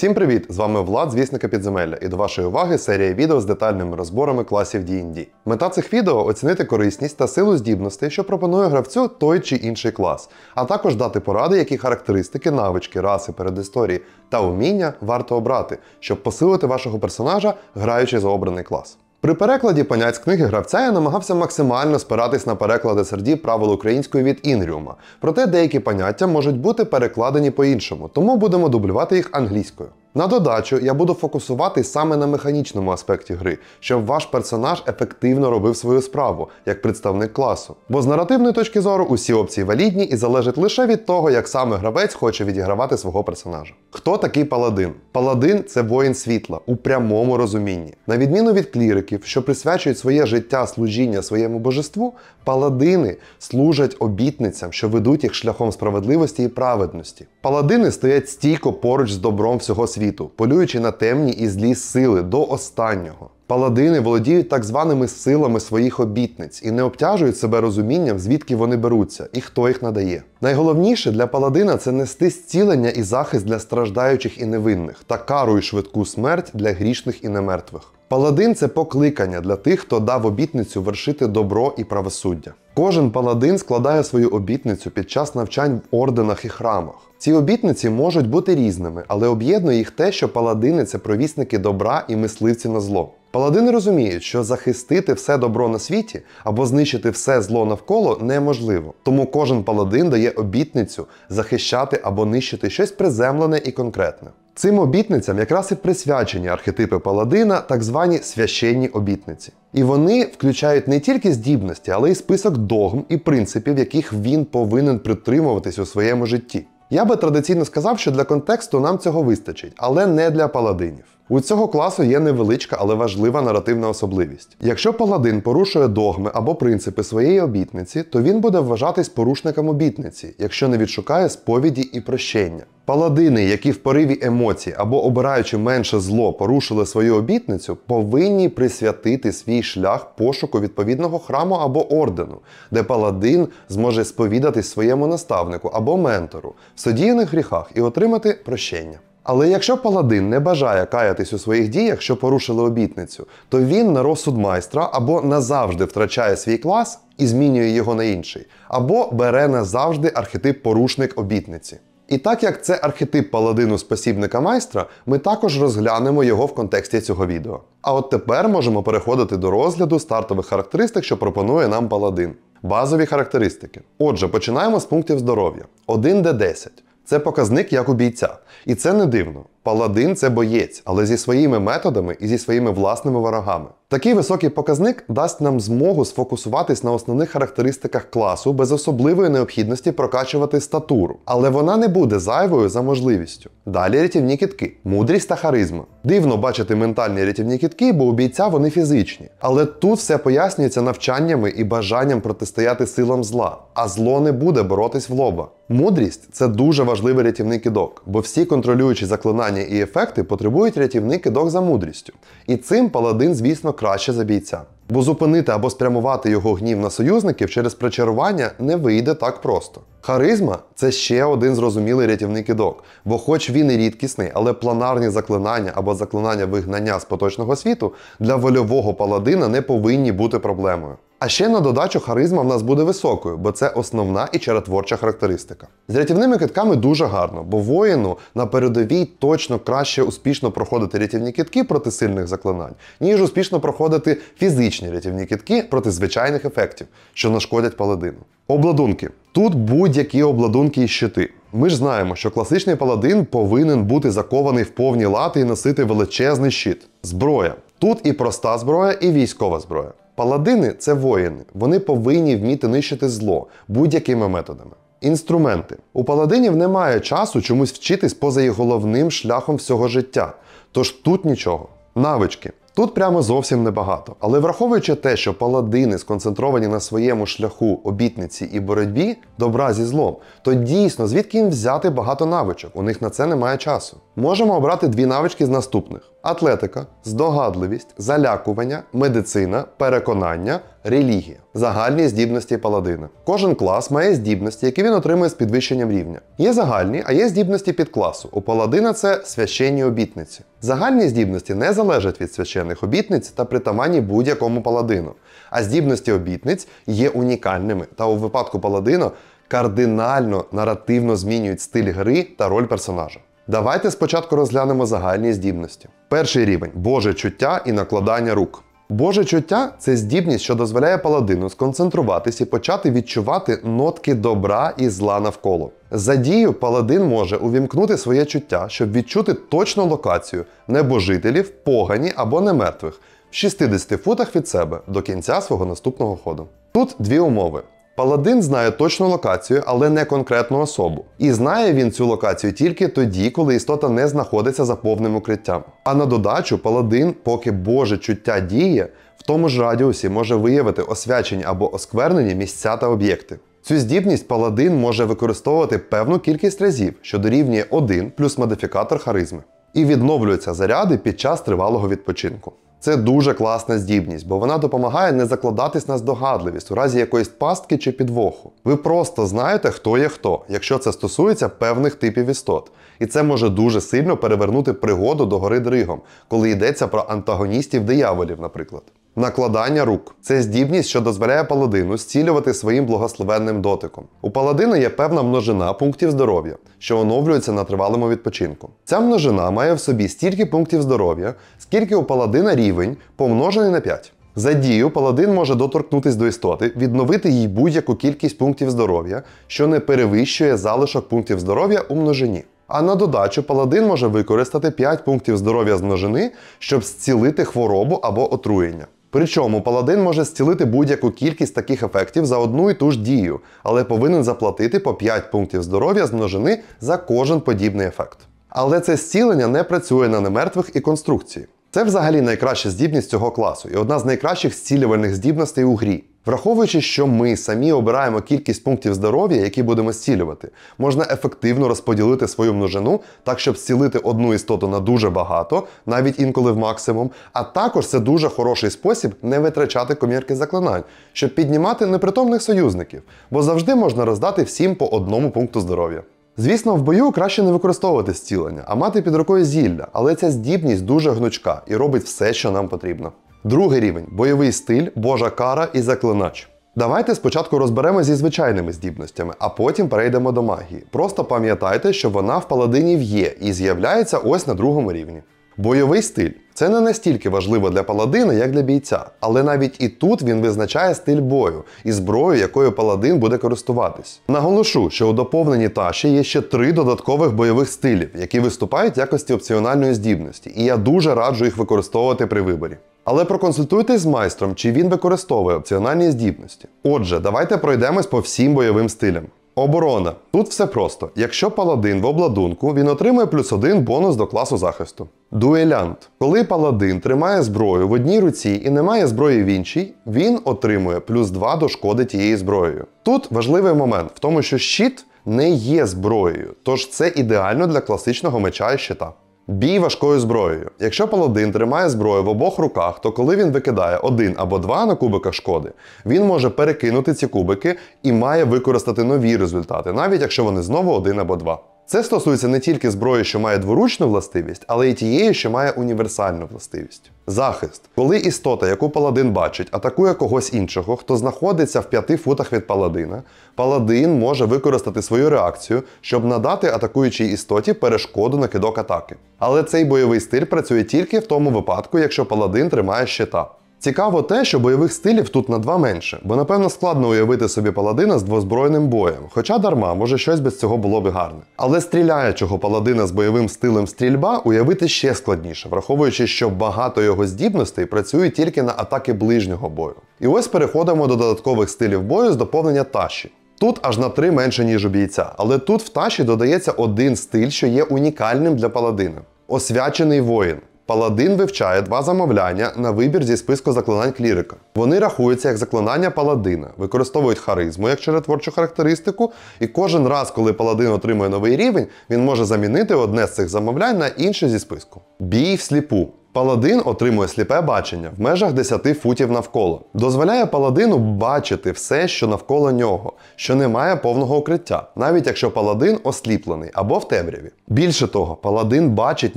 Всім привіт! З вами Влад, звісника підземелля, і до вашої уваги серія відео з детальними розборами класів D&D. Мета цих відео оцінити корисність та силу здібностей, що пропонує гравцю той чи інший клас, а також дати поради, які характеристики, навички, раси, передісторії та уміння варто обрати, щоб посилити вашого персонажа, граючи за обраний клас. При перекладі понять з книги гравця я намагався максимально спиратись на переклади серді правил української від Інгріума, проте деякі поняття можуть бути перекладені по-іншому, тому будемо дублювати їх англійською. На додачу я буду фокусувати саме на механічному аспекті гри, щоб ваш персонаж ефективно робив свою справу як представник класу. Бо з наративної точки зору усі опції валідні і залежать лише від того, як саме гравець хоче відігравати свого персонажа. Хто такий паладин? Паладин це воїн світла у прямому розумінні. На відміну від кліриків, що присвячують своє життя служіння своєму божеству, Паладини служать обітницям, що ведуть їх шляхом справедливості і праведності. Паладини стоять стійко поруч з добром всього світу, полюючи на темні і злі сили до останнього. Паладини володіють так званими силами своїх обітниць і не обтяжують себе розумінням, звідки вони беруться і хто їх надає. Найголовніше для паладина це нести зцілення і захист для страждаючих і невинних та кару і швидку смерть для грішних і немертвих. Паладин це покликання для тих, хто дав обітницю вершити добро і правосуддя. Кожен паладин складає свою обітницю під час навчань в орденах і храмах. Ці обітниці можуть бути різними, але об'єднує їх те, що паладини це провісники добра і мисливці на зло. Паладини розуміють, що захистити все добро на світі або знищити все зло навколо неможливо. Тому кожен паладин дає обітницю захищати або нищити щось приземлене і конкретне. Цим обітницям якраз і присвячені архетипи Паладина, так звані священні обітниці. І вони включають не тільки здібності, але й список догм і принципів, яких він повинен притримуватись у своєму житті. Я би традиційно сказав, що для контексту нам цього вистачить, але не для паладинів. У цього класу є невеличка, але важлива наративна особливість. Якщо паладин порушує догми або принципи своєї обітниці, то він буде вважатись порушником обітниці, якщо не відшукає сповіді і прощення. Паладини, які в пориві емоцій або обираючи менше зло, порушили свою обітницю, повинні присвятити свій шлях пошуку відповідного храму або ордену, де паладин зможе сповідатись своєму наставнику або ментору в содіяних гріхах і отримати прощення. Але якщо паладин не бажає каятись у своїх діях, що порушили обітницю, то він на розсуд майстра або назавжди втрачає свій клас і змінює його на інший, або бере назавжди архетип порушник обітниці. І так як це архетип паладину спасібника майстра, ми також розглянемо його в контексті цього відео. А от тепер можемо переходити до розгляду стартових характеристик, що пропонує нам паладин. Базові характеристики. Отже, починаємо з пунктів здоров'я. 1D10. Це показник як у бійця. І це не дивно. Паладин це боєць, але зі своїми методами і зі своїми власними ворогами. Такий високий показник дасть нам змогу сфокусуватись на основних характеристиках класу без особливої необхідності прокачувати статуру, але вона не буде зайвою за можливістю. Далі рятівні кітки, мудрість та харизма. Дивно бачити ментальні рятівні кітки, бо у бійця вони фізичні. Але тут все пояснюється навчаннями і бажанням протистояти силам зла, а зло не буде боротись в лоба. Мудрість це дуже важливий рятівний кідок, бо всі контролюючі заклинання. Виконання і ефекти потребують рятівний кидок за мудрістю. І цим паладин, звісно, краще за бійця. Бо зупинити або спрямувати його гнів на союзників через причарування не вийде так просто. Харизма це ще один зрозумілий рятівний кидок, бо хоч він і рідкісний, але планарні заклинання або заклинання вигнання з поточного світу для вольового паладина не повинні бути проблемою. А ще на додачу харизма в нас буде високою, бо це основна і чаротворча характеристика. З рятівними китками дуже гарно, бо воїну на передовій точно краще успішно проходити рятівні китки проти сильних заклинань, ніж успішно проходити фізичні рятівні китки проти звичайних ефектів, що нашкодять паладину. Обладунки. Тут будь-які обладунки і щити. Ми ж знаємо, що класичний паладин повинен бути закований в повні лати і носити величезний щит. Зброя. Тут і проста зброя, і військова зброя. Паладини це воїни. Вони повинні вміти нищити зло будь-якими методами. Інструменти. У паладинів немає часу чомусь вчитись поза їх головним шляхом всього життя. Тож тут нічого. Навички. Тут прямо зовсім небагато. Але враховуючи те, що паладини сконцентровані на своєму шляху обітниці і боротьбі, добра зі злом, то дійсно звідки їм взяти багато навичок, у них на це немає часу. Можемо обрати дві навички з наступних: атлетика, здогадливість, залякування, медицина, переконання релігія, загальні здібності паладина. Кожен клас має здібності, які він отримує з підвищенням рівня. Є загальні, а є здібності під класу. У паладина це священні обітниці. Загальні здібності не залежать від священних обітниць та притаманні будь-якому паладину. А здібності обітниць є унікальними та у випадку паладина кардинально наративно змінюють стиль гри та роль персонажа. Давайте спочатку розглянемо загальні здібності. Перший рівень Боже чуття і накладання рук. Боже чуття це здібність, що дозволяє паладину сконцентруватись і почати відчувати нотки добра і зла навколо. За дію паладин може увімкнути своє чуття, щоб відчути точну локацію небожителів, погані або немертвих в 60 футах від себе до кінця свого наступного ходу. Тут дві умови. Паладин знає точну локацію, але не конкретну особу. І знає він цю локацію тільки тоді, коли істота не знаходиться за повним укриттям. А на додачу паладин, поки Боже чуття діє, в тому ж радіусі може виявити освячені або осквернені місця та об'єкти. Цю здібність паладин може використовувати певну кількість разів, що дорівнює 1 плюс модифікатор харизми, і відновлюються заряди під час тривалого відпочинку. Це дуже класна здібність, бо вона допомагає не закладатись на здогадливість у разі якоїсь пастки чи підвоху. Ви просто знаєте, хто є хто, якщо це стосується певних типів істот. І це може дуже сильно перевернути пригоду до гори дригом, коли йдеться про антагоністів дияволів, наприклад. Накладання рук це здібність, що дозволяє паладину зцілювати своїм благословенним дотиком. У паладина є певна множина пунктів здоров'я, що оновлюється на тривалому відпочинку. Ця множина має в собі стільки пунктів здоров'я, скільки у паладина рівень помножений на 5. За дію паладин може доторкнутись до істоти, відновити їй будь-яку кількість пунктів здоров'я, що не перевищує залишок пунктів здоров'я у множині. А на додачу паладин може використати 5 пунктів здоров'я з множини, щоб зцілити хворобу або отруєння. Причому паладин може зцілити будь-яку кількість таких ефектів за одну і ту ж дію, але повинен заплатити по 5 пунктів здоров'я з множини за кожен подібний ефект. Але це зцілення не працює на немертвих і конструкції. Це взагалі найкраща здібність цього класу і одна з найкращих зцілювальних здібностей у грі. Враховуючи, що ми самі обираємо кількість пунктів здоров'я, які будемо зцілювати, можна ефективно розподілити свою множину так, щоб зцілити одну істоту на дуже багато, навіть інколи в максимум. А також це дуже хороший спосіб не витрачати комірки заклинань, щоб піднімати непритомних союзників, бо завжди можна роздати всім по одному пункту здоров'я. Звісно, в бою краще не використовувати зцілення, а мати під рукою зілля, але ця здібність дуже гнучка і робить все, що нам потрібно. Другий рівень бойовий стиль, Божа кара і заклинач. Давайте спочатку розберемо зі звичайними здібностями, а потім перейдемо до магії. Просто пам'ятайте, що вона в паладинів є і з'являється ось на другому рівні. Бойовий стиль. Це не настільки важливо для паладина, як для бійця, але навіть і тут він визначає стиль бою і зброю, якою паладин буде користуватись. Наголошу, що у доповненні таші є ще три додаткових бойових стилів, які виступають в якості опціональної здібності, і я дуже раджу їх використовувати при виборі. Але проконсультуйтесь з майстром, чи він використовує опціональні здібності. Отже, давайте пройдемось по всім бойовим стилям. Оборона. Тут все просто. Якщо паладин в обладунку, він отримує плюс один бонус до класу захисту. Дуелянт. Коли паладин тримає зброю в одній руці і не має зброї в іншій, він отримує плюс 2 до шкоди тієї зброєю. Тут важливий момент в тому, що щит не є зброєю, тож це ідеально для класичного меча і щита. Бій важкою зброєю. Якщо паладин тримає зброю в обох руках, то коли він викидає один або два на кубиках шкоди, він може перекинути ці кубики і має використати нові результати, навіть якщо вони знову один або два. Це стосується не тільки зброї, що має дворучну властивість, але й тієї, що має універсальну властивість. Захист. Коли істота, яку паладин бачить, атакує когось іншого, хто знаходиться в п'яти футах від паладина, паладин може використати свою реакцію, щоб надати атакуючій істоті перешкоду на кидок атаки. Але цей бойовий стиль працює тільки в тому випадку, якщо паладин тримає щита. Цікаво те, що бойових стилів тут на два менше, бо напевно складно уявити собі паладина з двозбройним боєм, хоча дарма, може щось без цього було би гарне. Але стріляючого паладина з бойовим стилем стрільба уявити ще складніше, враховуючи, що багато його здібностей працює тільки на атаки ближнього бою. І ось переходимо до додаткових стилів бою з доповнення таші. Тут аж на три менше, ніж у бійця, але тут в таші додається один стиль, що є унікальним для паладина освячений воїн. Паладин вивчає два замовляння на вибір зі списку заклинань клірика. Вони рахуються як заклинання паладина, використовують харизму як чаротворчу характеристику, і кожен раз, коли паладин отримує новий рівень, він може замінити одне з цих замовлянь на інше зі списку. Бій всліпу. Паладин отримує сліпе бачення в межах 10 футів навколо. Дозволяє паладину бачити все, що навколо нього, що не має повного укриття, навіть якщо паладин осліплений або в темряві. Більше того, паладин бачить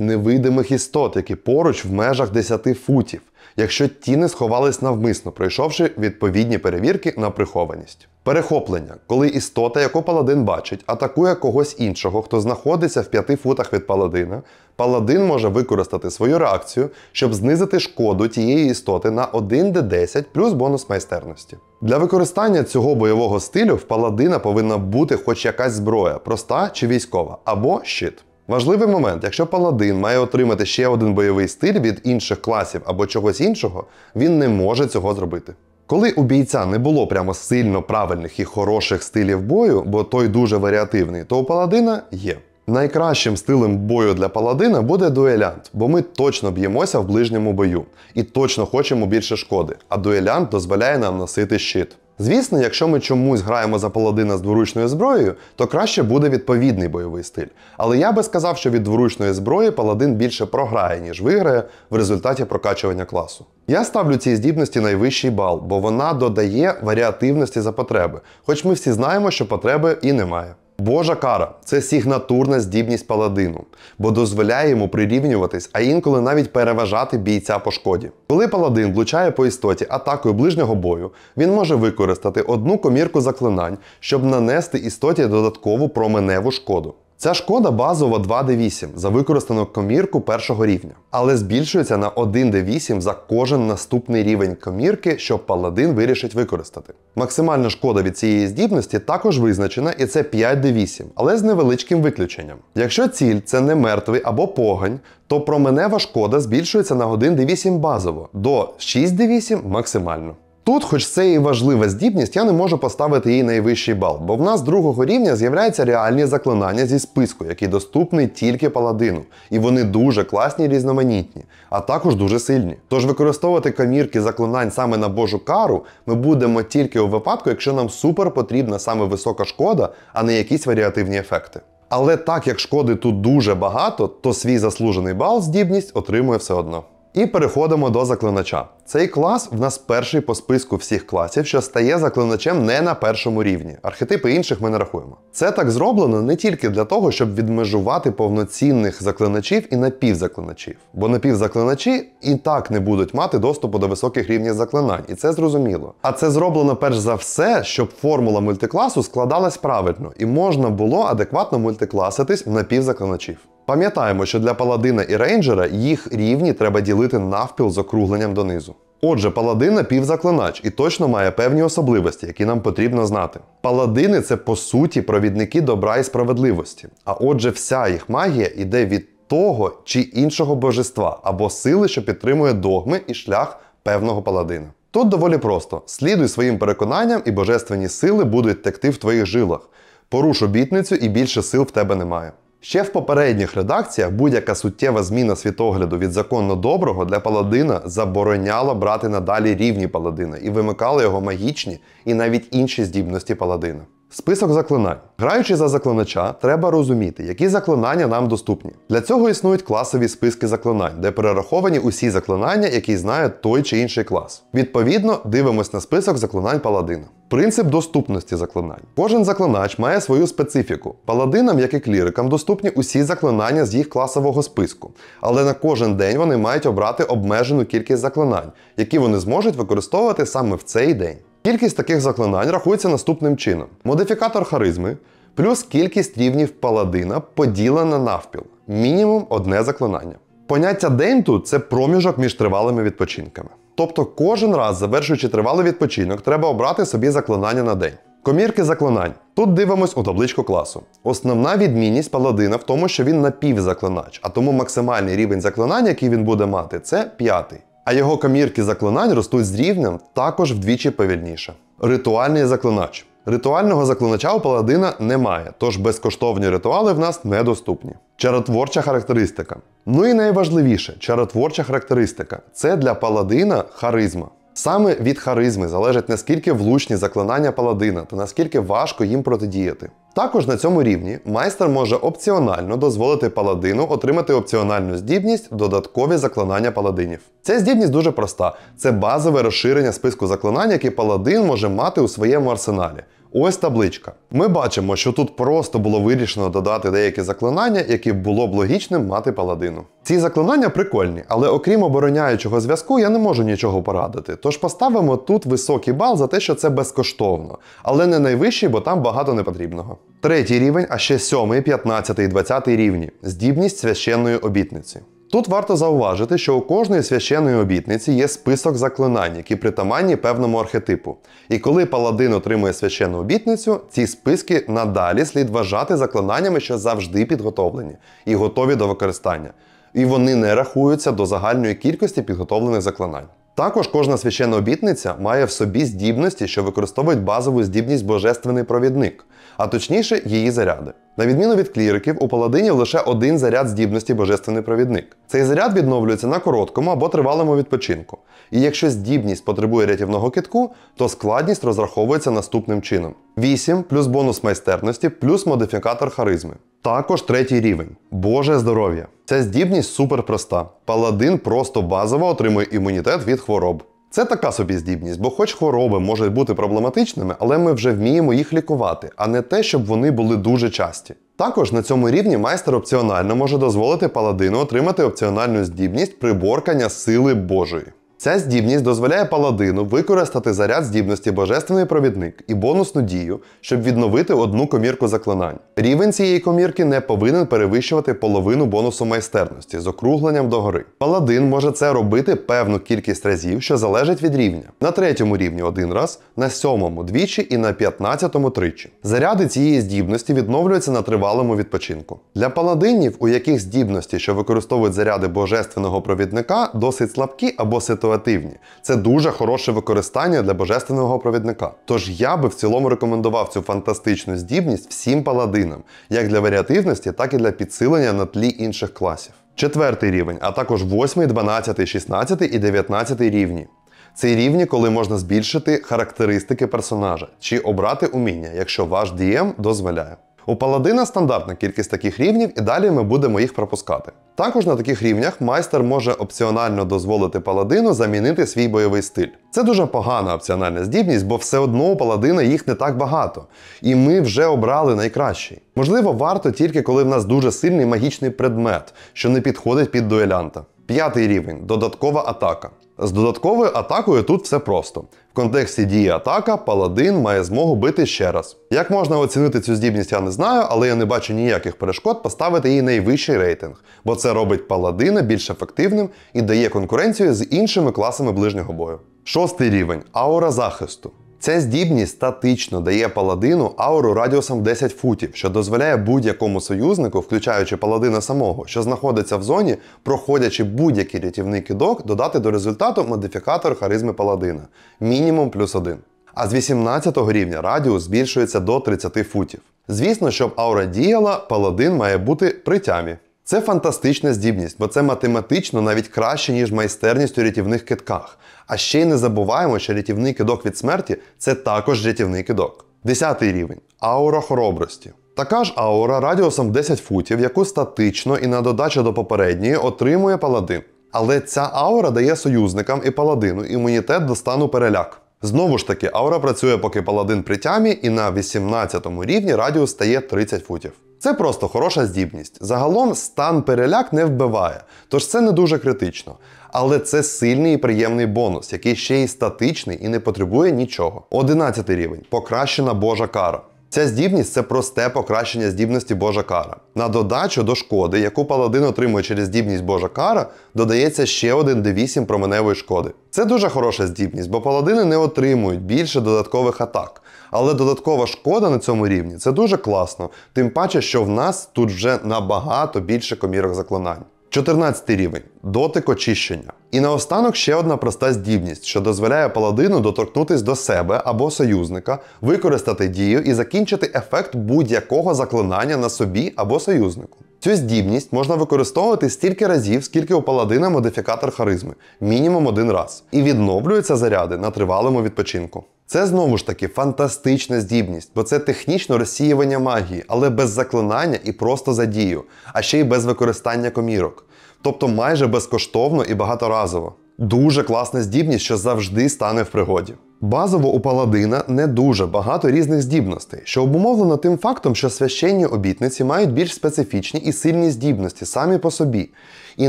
невидимих істот, які поруч в межах 10 футів, якщо ті не сховались навмисно, пройшовши відповідні перевірки на прихованість. Перехоплення, коли істота, яку паладин бачить, атакує когось іншого, хто знаходиться в 5 футах від паладина. Паладин може використати свою реакцію, щоб знизити шкоду тієї істоти на 1d10 плюс бонус майстерності. Для використання цього бойового стилю в паладина повинна бути хоч якась зброя, проста чи військова, або щит. Важливий момент, якщо паладин має отримати ще один бойовий стиль від інших класів або чогось іншого, він не може цього зробити. Коли у бійця не було прямо сильно правильних і хороших стилів бою, бо той дуже варіативний, то у паладина є. Найкращим стилем бою для паладина буде дуелянт, бо ми точно б'ємося в ближньому бою і точно хочемо більше шкоди, а дуелянт дозволяє нам носити щит. Звісно, якщо ми чомусь граємо за паладина з дворучною зброєю, то краще буде відповідний бойовий стиль. Але я би сказав, що від дворучної зброї паладин більше програє, ніж виграє в результаті прокачування класу. Я ставлю цій здібності найвищий бал, бо вона додає варіативності за потреби, хоч ми всі знаємо, що потреби і немає. Божа кара це сігнатурна здібність паладину, бо дозволяє йому прирівнюватись, а інколи навіть переважати бійця по шкоді. Коли паладин влучає по істоті атакою ближнього бою, він може використати одну комірку заклинань, щоб нанести істоті додаткову променеву шкоду. Ця шкода базова 2D8 за використану комірку першого рівня, але збільшується на 1D8 за кожен наступний рівень комірки, що паладин вирішить використати. Максимальна шкода від цієї здібності також визначена, і це 5D8, але з невеличким виключенням. Якщо ціль це не мертвий або погань, то променева шкода збільшується на 1D8 базово до 6D8 максимально. Тут, хоч це і важлива здібність, я не можу поставити їй найвищий бал, бо в нас другого рівня з'являються реальні заклинання зі списку, який доступний тільки паладину. І вони дуже класні і різноманітні, а також дуже сильні. Тож використовувати камірки заклинань саме на божу кару ми будемо тільки у випадку, якщо нам супер потрібна саме висока шкода, а не якісь варіативні ефекти. Але так як шкоди тут дуже багато, то свій заслужений бал здібність отримує все одно. І переходимо до заклинача. Цей клас в нас перший по списку всіх класів, що стає заклиначем не на першому рівні. Архетипи інших ми не рахуємо. Це так зроблено не тільки для того, щоб відмежувати повноцінних заклиначів і напівзаклиначів, бо напівзаклиначі і так не будуть мати доступу до високих рівнів заклинань, і це зрозуміло. А це зроблено перш за все, щоб формула мультикласу складалась правильно і можна було адекватно мультикласитись в напівзаклиначів. Пам'ятаємо, що для паладина і рейнджера їх рівні треба ділити навпіл з округленням донизу. Отже, паладина півзаклинач і точно має певні особливості, які нам потрібно знати. Паладини це по суті провідники добра і справедливості. А отже, вся їх магія йде від того чи іншого божества або сили, що підтримує догми і шлях певного паладина. Тут доволі просто: слідуй своїм переконанням, і божественні сили будуть текти в твоїх жилах. Поруш обітницю і більше сил в тебе немає. Ще в попередніх редакціях будь-яка суттєва зміна світогляду від законно доброго для паладина забороняла брати надалі рівні паладина і вимикала його магічні і навіть інші здібності паладина. Список заклинань. Граючи за заклинача, треба розуміти, які заклинання нам доступні. Для цього існують класові списки заклинань, де перераховані усі заклинання, які знає той чи інший клас. Відповідно, дивимось на список заклинань паладина. Принцип доступності заклинань. Кожен заклинач має свою специфіку. Паладинам, як і клірикам, доступні усі заклинання з їх класового списку, але на кожен день вони мають обрати обмежену кількість заклинань, які вони зможуть використовувати саме в цей день. Кількість таких заклинань рахується наступним чином: модифікатор харизми плюс кількість рівнів паладина поділена навпіл, мінімум одне заклинання. Поняття день тут це проміжок між тривалими відпочинками. Тобто кожен раз, завершуючи тривалий відпочинок, треба обрати собі заклинання на день. Комірки заклинань. Тут дивимось у табличку класу. Основна відмінність паладина в тому, що він напівзаклинач, а тому максимальний рівень заклинань, який він буде мати, це п'ятий а його камірки заклинань ростуть з рівнем також вдвічі повільніше. Ритуальний заклинач. Ритуального заклинача у паладина немає, тож безкоштовні ритуали в нас недоступні. Чаротворча характеристика. Ну і найважливіше чаротворча характеристика це для паладина харизма. Саме від харизми залежить наскільки влучні заклинання паладина та наскільки важко їм протидіяти. Також на цьому рівні майстер може опціонально дозволити паладину отримати опціональну здібність додаткові заклинання паладинів. Ця здібність дуже проста: це базове розширення списку заклинань, які паладин може мати у своєму арсеналі. Ось табличка. Ми бачимо, що тут просто було вирішено додати деякі заклинання, які було б логічним мати паладину. Ці заклинання прикольні, але окрім обороняючого зв'язку, я не можу нічого порадити. Тож поставимо тут високий бал за те, що це безкоштовно, але не найвищий, бо там багато непотрібного. Третій рівень, а ще 7, 15 і 20 рівні здібність священної обітниці. Тут варто зауважити, що у кожної священної обітниці є список заклинань, які притаманні певному архетипу. І коли паладин отримує священну обітницю, ці списки надалі слід вважати заклинаннями, що завжди підготовлені і готові до використання. І вони не рахуються до загальної кількості підготовлених заклинань. Також кожна священна обітниця має в собі здібності, що використовують базову здібність божественний провідник а точніше її заряди. На відміну від кліриків, у паладинів лише один заряд здібності Божественний провідник. Цей заряд відновлюється на короткому або тривалому відпочинку. І якщо здібність потребує рятівного китку, то складність розраховується наступним чином: 8 плюс бонус майстерності, плюс модифікатор харизми. Також третій рівень Боже здоров'я. Ця здібність суперпроста. Паладин просто базово отримує імунітет від хвороб. Це така собі здібність, бо хоч хвороби можуть бути проблематичними, але ми вже вміємо їх лікувати, а не те, щоб вони були дуже часті. Також на цьому рівні майстер опціонально може дозволити паладину отримати опціональну здібність приборкання сили Божої. Ця здібність дозволяє паладину використати заряд здібності Божественний провідник і бонусну дію, щоб відновити одну комірку заклинань. Рівень цієї комірки не повинен перевищувати половину бонусу майстерності з округленням догори. Паладин може це робити певну кількість разів, що залежить від рівня. На третьому рівні один раз, на сьомому двічі і на п'ятнадцятому тричі. Заряди цієї здібності відновлюються на тривалому відпочинку. Для паладинів, у яких здібності, що використовують заряди божественного провідника, досить слабкі або ситуаційні консервативні. Це дуже хороше використання для божественного провідника. Тож я би в цілому рекомендував цю фантастичну здібність всім паладинам, як для варіативності, так і для підсилення на тлі інших класів. Четвертий рівень, а також 8, 12, 16 і 19 рівні. Це рівні, коли можна збільшити характеристики персонажа чи обрати уміння, якщо ваш DM ем дозволяє. У паладина стандартна кількість таких рівнів і далі ми будемо їх пропускати. Також на таких рівнях майстер може опціонально дозволити паладину замінити свій бойовий стиль. Це дуже погана опціональна здібність, бо все одно у паладина їх не так багато. І ми вже обрали найкращий. Можливо, варто тільки коли в нас дуже сильний магічний предмет, що не підходить під дуелянта. П'ятий рівень додаткова атака. З додатковою атакою тут все просто. В контексті дії атака паладин має змогу бити ще раз. Як можна оцінити цю здібність, я не знаю, але я не бачу ніяких перешкод поставити їй найвищий рейтинг, бо це робить паладина більш ефективним і дає конкуренцію з іншими класами ближнього бою. Шостий рівень аура захисту. Ця здібність статично дає паладину ауру радіусом 10 футів, що дозволяє будь-якому союзнику, включаючи паладина самого, що знаходиться в зоні, проходячи будь-який рятівний кидок, додати до результату модифікатор харизми паладина мінімум плюс 1. А з 18 рівня радіус збільшується до 30 футів. Звісно, щоб аура діяла, паладин має бути при тямі. Це фантастична здібність, бо це математично навіть краще, ніж майстерність у рятівних китках. А ще й не забуваємо, що рятівний кидок від смерті це також рятівний кидок. Десятий рівень аура хоробрості. Така ж аура радіусом 10 футів, яку статично і на додачу до попередньої отримує паладин. Але ця аура дає союзникам і паладину імунітет до стану переляк. Знову ж таки, аура працює, поки паладин при тямі, і на 18 рівні радіус стає 30 футів. Це просто хороша здібність. Загалом стан переляк не вбиває, тож це не дуже критично. Але це сильний і приємний бонус, який ще й статичний і не потребує нічого. 11 рівень покращена божа кара. Ця здібність це просте покращення здібності Божа кара. На додачу до шкоди, яку паладин отримує через здібність Божа кара, додається ще один d8 променевої шкоди. Це дуже хороша здібність, бо паладини не отримують більше додаткових атак. Але додаткова шкода на цьому рівні це дуже класно, тим паче, що в нас тут вже набагато більше комірок заклинань. 14 рівень дотик очищення. І наостанок ще одна проста здібність, що дозволяє паладину доторкнутись до себе або союзника, використати дію і закінчити ефект будь-якого заклинання на собі або союзнику. Цю здібність можна використовувати стільки разів, скільки у паладина модифікатор харизми, мінімум один раз. І відновлюються заряди на тривалому відпочинку. Це знову ж таки фантастична здібність, бо це технічно розсіювання магії, але без заклинання і просто за дію, а ще й без використання комірок тобто майже безкоштовно і багаторазово. Дуже класна здібність, що завжди стане в пригоді. Базово у паладина не дуже багато різних здібностей, що обумовлено тим фактом, що священні обітниці мають більш специфічні і сильні здібності самі по собі. І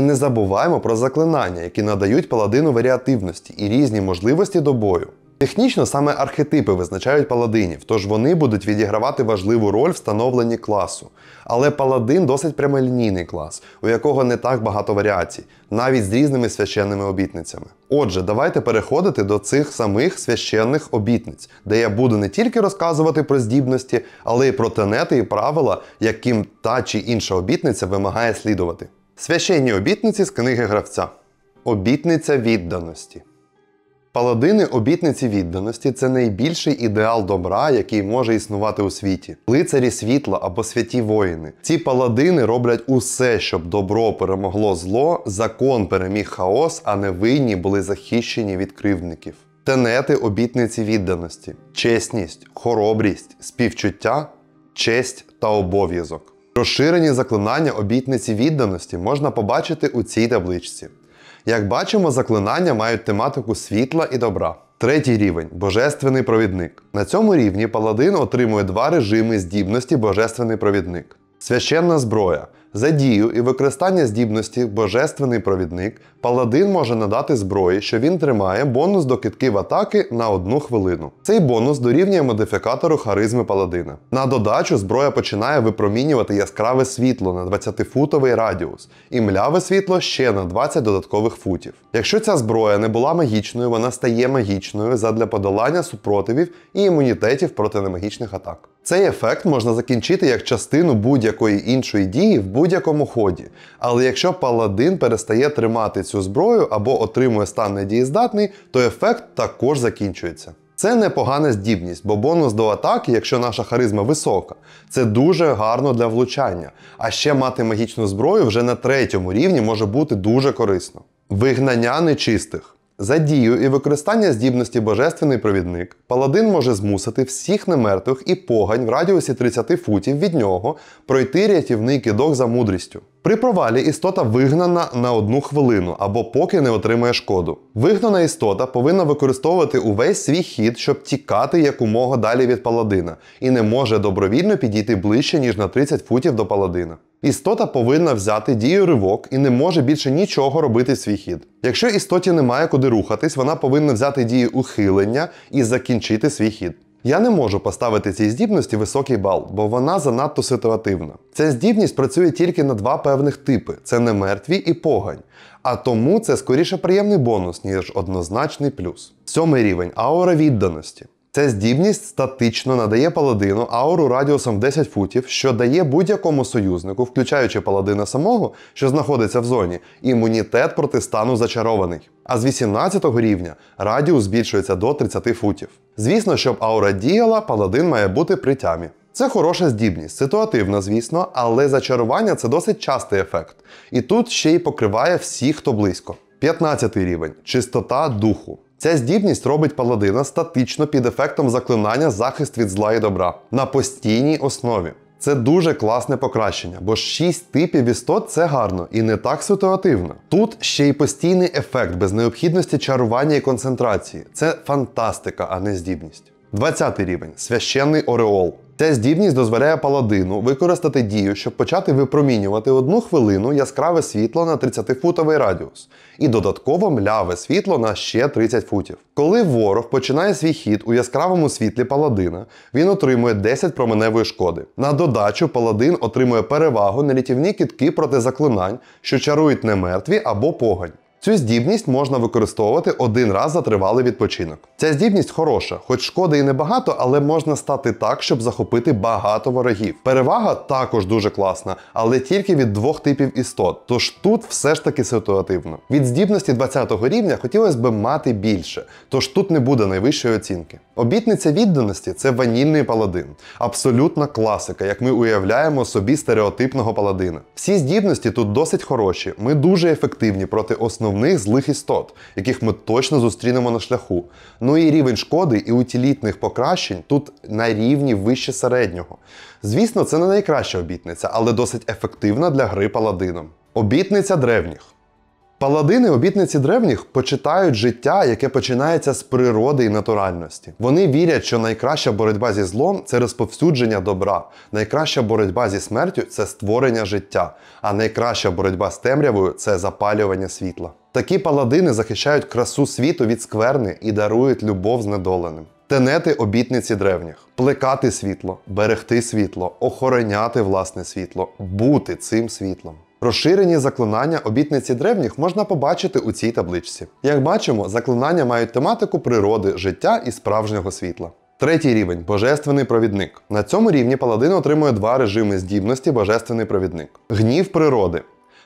не забуваємо про заклинання, які надають паладину варіативності і різні можливості до бою. Технічно саме архетипи визначають паладинів, тож вони будуть відігравати важливу роль в становленні класу. Але паладин досить прямолінійний клас, у якого не так багато варіацій, навіть з різними священними обітницями. Отже, давайте переходити до цих самих священних обітниць, де я буду не тільки розказувати про здібності, але й про тенети і правила, яким та чи інша обітниця вимагає слідувати. Священні обітниці з книги гравця. Обітниця відданості. Паладини обітниці відданості це найбільший ідеал добра, який може існувати у світі. Лицарі світла або святі воїни. Ці паладини роблять усе, щоб добро перемогло зло, закон переміг хаос, а невинні були захищені від кривдників. Тенети обітниці відданості, чесність, хоробрість, співчуття, честь та обов'язок. Розширені заклинання обітниці відданості можна побачити у цій табличці. Як бачимо, заклинання мають тематику світла і добра. Третій рівень Божественний провідник. На цьому рівні паладин отримує два режими здібності Божественний провідник. Священна зброя. За дію і використання здібності божественний провідник паладин може надати зброї, що він тримає бонус до китків атаки на одну хвилину. Цей бонус дорівнює модифікатору харизми паладина. На додачу зброя починає випромінювати яскраве світло на 20-футовий радіус і мляве світло ще на 20 додаткових футів. Якщо ця зброя не була магічною, вона стає магічною задля подолання супротивів і імунітетів проти немагічних атак. Цей ефект можна закінчити як частину будь-якої іншої дії в будь-якому ході. Але якщо паладин перестає тримати цю зброю або отримує стан недієздатний, то ефект також закінчується. Це непогана здібність, бо бонус до атаки, якщо наша харизма висока, це дуже гарно для влучання. А ще мати магічну зброю вже на третьому рівні може бути дуже корисно. Вигнання нечистих. За дію і використання здібності Божественний провідник паладин може змусити всіх немертвих і погань в радіусі 30 футів від нього пройти рятівний кидок за мудрістю. При провалі істота вигнана на одну хвилину або поки не отримає шкоду. Вигнана істота повинна використовувати увесь свій хід, щоб тікати якомога далі від паладина, і не може добровільно підійти ближче, ніж на 30 футів до паладина. Істота повинна взяти дію ривок і не може більше нічого робити свій хід. Якщо істоті немає куди рухатись, вона повинна взяти дію ухилення і закінчити свій хід. Я не можу поставити цій здібності високий бал, бо вона занадто ситуативна. Ця здібність працює тільки на два певних типи: це не мертві і погань. А тому це скоріше приємний бонус, ніж однозначний плюс. Сьомий рівень аура відданості. Ця здібність статично надає паладину ауру радіусом 10 футів, що дає будь-якому союзнику, включаючи паладина самого, що знаходиться в зоні, імунітет проти стану зачарований. А з 18 рівня радіус збільшується до 30 футів. Звісно, щоб аура діяла, паладин має бути при тямі. Це хороша здібність, ситуативна, звісно, але зачарування це досить частий ефект. І тут ще й покриває всіх, хто близько. 15 рівень чистота духу. Ця здібність робить паладина статично під ефектом заклинання захист від зла і добра на постійній основі. Це дуже класне покращення, бо 6 типів істот це гарно і не так ситуативно. Тут ще й постійний ефект без необхідності чарування і концентрації. Це фантастика, а не здібність. 20 рівень священний Ореол. Ця здібність дозволяє паладину використати дію, щоб почати випромінювати одну хвилину яскраве світло на 30-футовий радіус і додатково мляве світло на ще 30 футів. Коли ворог починає свій хід у яскравому світлі паладина, він отримує 10 променевої шкоди. На додачу паладин отримує перевагу на літівні кітки проти заклинань, що чарують не мертві або погань. Цю здібність можна використовувати один раз за тривалий відпочинок. Ця здібність хороша, хоч шкоди і небагато, але можна стати так, щоб захопити багато ворогів. Перевага також дуже класна, але тільки від двох типів істот. Тож тут все ж таки ситуативно. Від здібності 20 рівня хотілося б мати більше, тож тут не буде найвищої оцінки. Обітниця відданості це ванільний паладин. Абсолютна класика, як ми уявляємо собі стереотипного паладина. Всі здібності тут досить хороші, ми дуже ефективні проти основних основних злих істот, яких ми точно зустрінемо на шляху. Ну і рівень шкоди і утілітних покращень тут на рівні вище середнього. Звісно, це не найкраща обітниця, але досить ефективна для гри паладином. Обітниця древніх. Паладини обітниці древніх почитають життя, яке починається з природи і натуральності. Вони вірять, що найкраща боротьба зі злом це розповсюдження добра, найкраща боротьба зі смертю це створення життя, а найкраща боротьба з темрявою це запалювання світла. Такі паладини захищають красу світу від скверни і дарують любов знедоленим. Тенети обітниці древніх, плекати світло, берегти світло, охороняти власне світло, бути цим світлом. Розширені заклинання обітниці древніх можна побачити у цій табличці. Як бачимо, заклинання мають тематику природи, життя і справжнього світла. Третій рівень божественний провідник. На цьому рівні паладин отримує два режими здібності Божественний провідник. Гнів природи.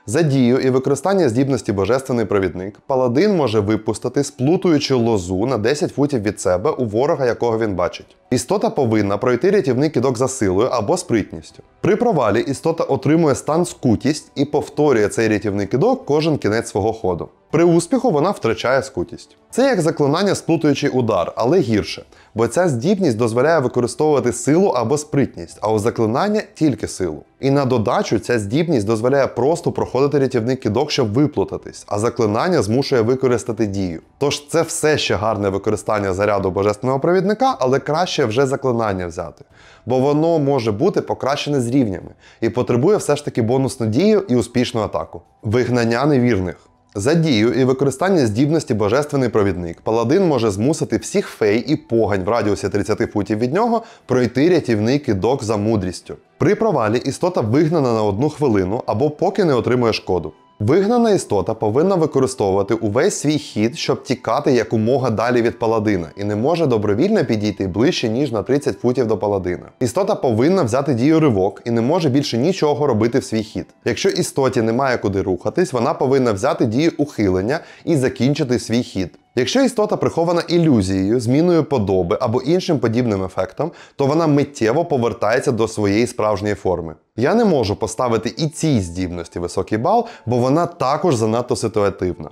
За дію і використання здібності божественний провідник, паладин може випустити сплутуючи лозу на 10 футів від себе у ворога, якого він бачить. Істота повинна пройти рятівний кидок за силою або спритністю. При провалі істота отримує стан скутість і повторює цей рятівний кидок кожен кінець свого ходу. При успіху вона втрачає скутість. Це як заклинання сплутуючий удар, але гірше, бо ця здібність дозволяє використовувати силу або спритність, а у заклинання тільки силу. І на додачу ця здібність дозволяє просто проходити рятівний кидок, щоб виплутатись, а заклинання змушує використати дію. Тож це все ще гарне використання заряду божественного провідника, але краще вже заклинання взяти, бо воно може бути покращене з рівнями і потребує все ж таки бонусну дію і успішну атаку. Вигнання невірних. За дію і використання здібності божественний провідник паладин може змусити всіх фей і погань в радіусі 30 футів від нього пройти рятівний кидок за мудрістю. При провалі істота вигнана на одну хвилину або поки не отримує шкоду. Вигнана істота повинна використовувати увесь свій хід, щоб тікати якомога далі від паладина, і не може добровільно підійти ближче, ніж на 30 футів до паладина. Істота повинна взяти дію ривок і не може більше нічого робити в свій хід. Якщо істоті немає куди рухатись, вона повинна взяти дію ухилення і закінчити свій хід. Якщо істота прихована ілюзією, зміною подоби або іншим подібним ефектом, то вона миттєво повертається до своєї справжньої форми. Я не можу поставити і цій здібності високий бал, бо вона також занадто ситуативна.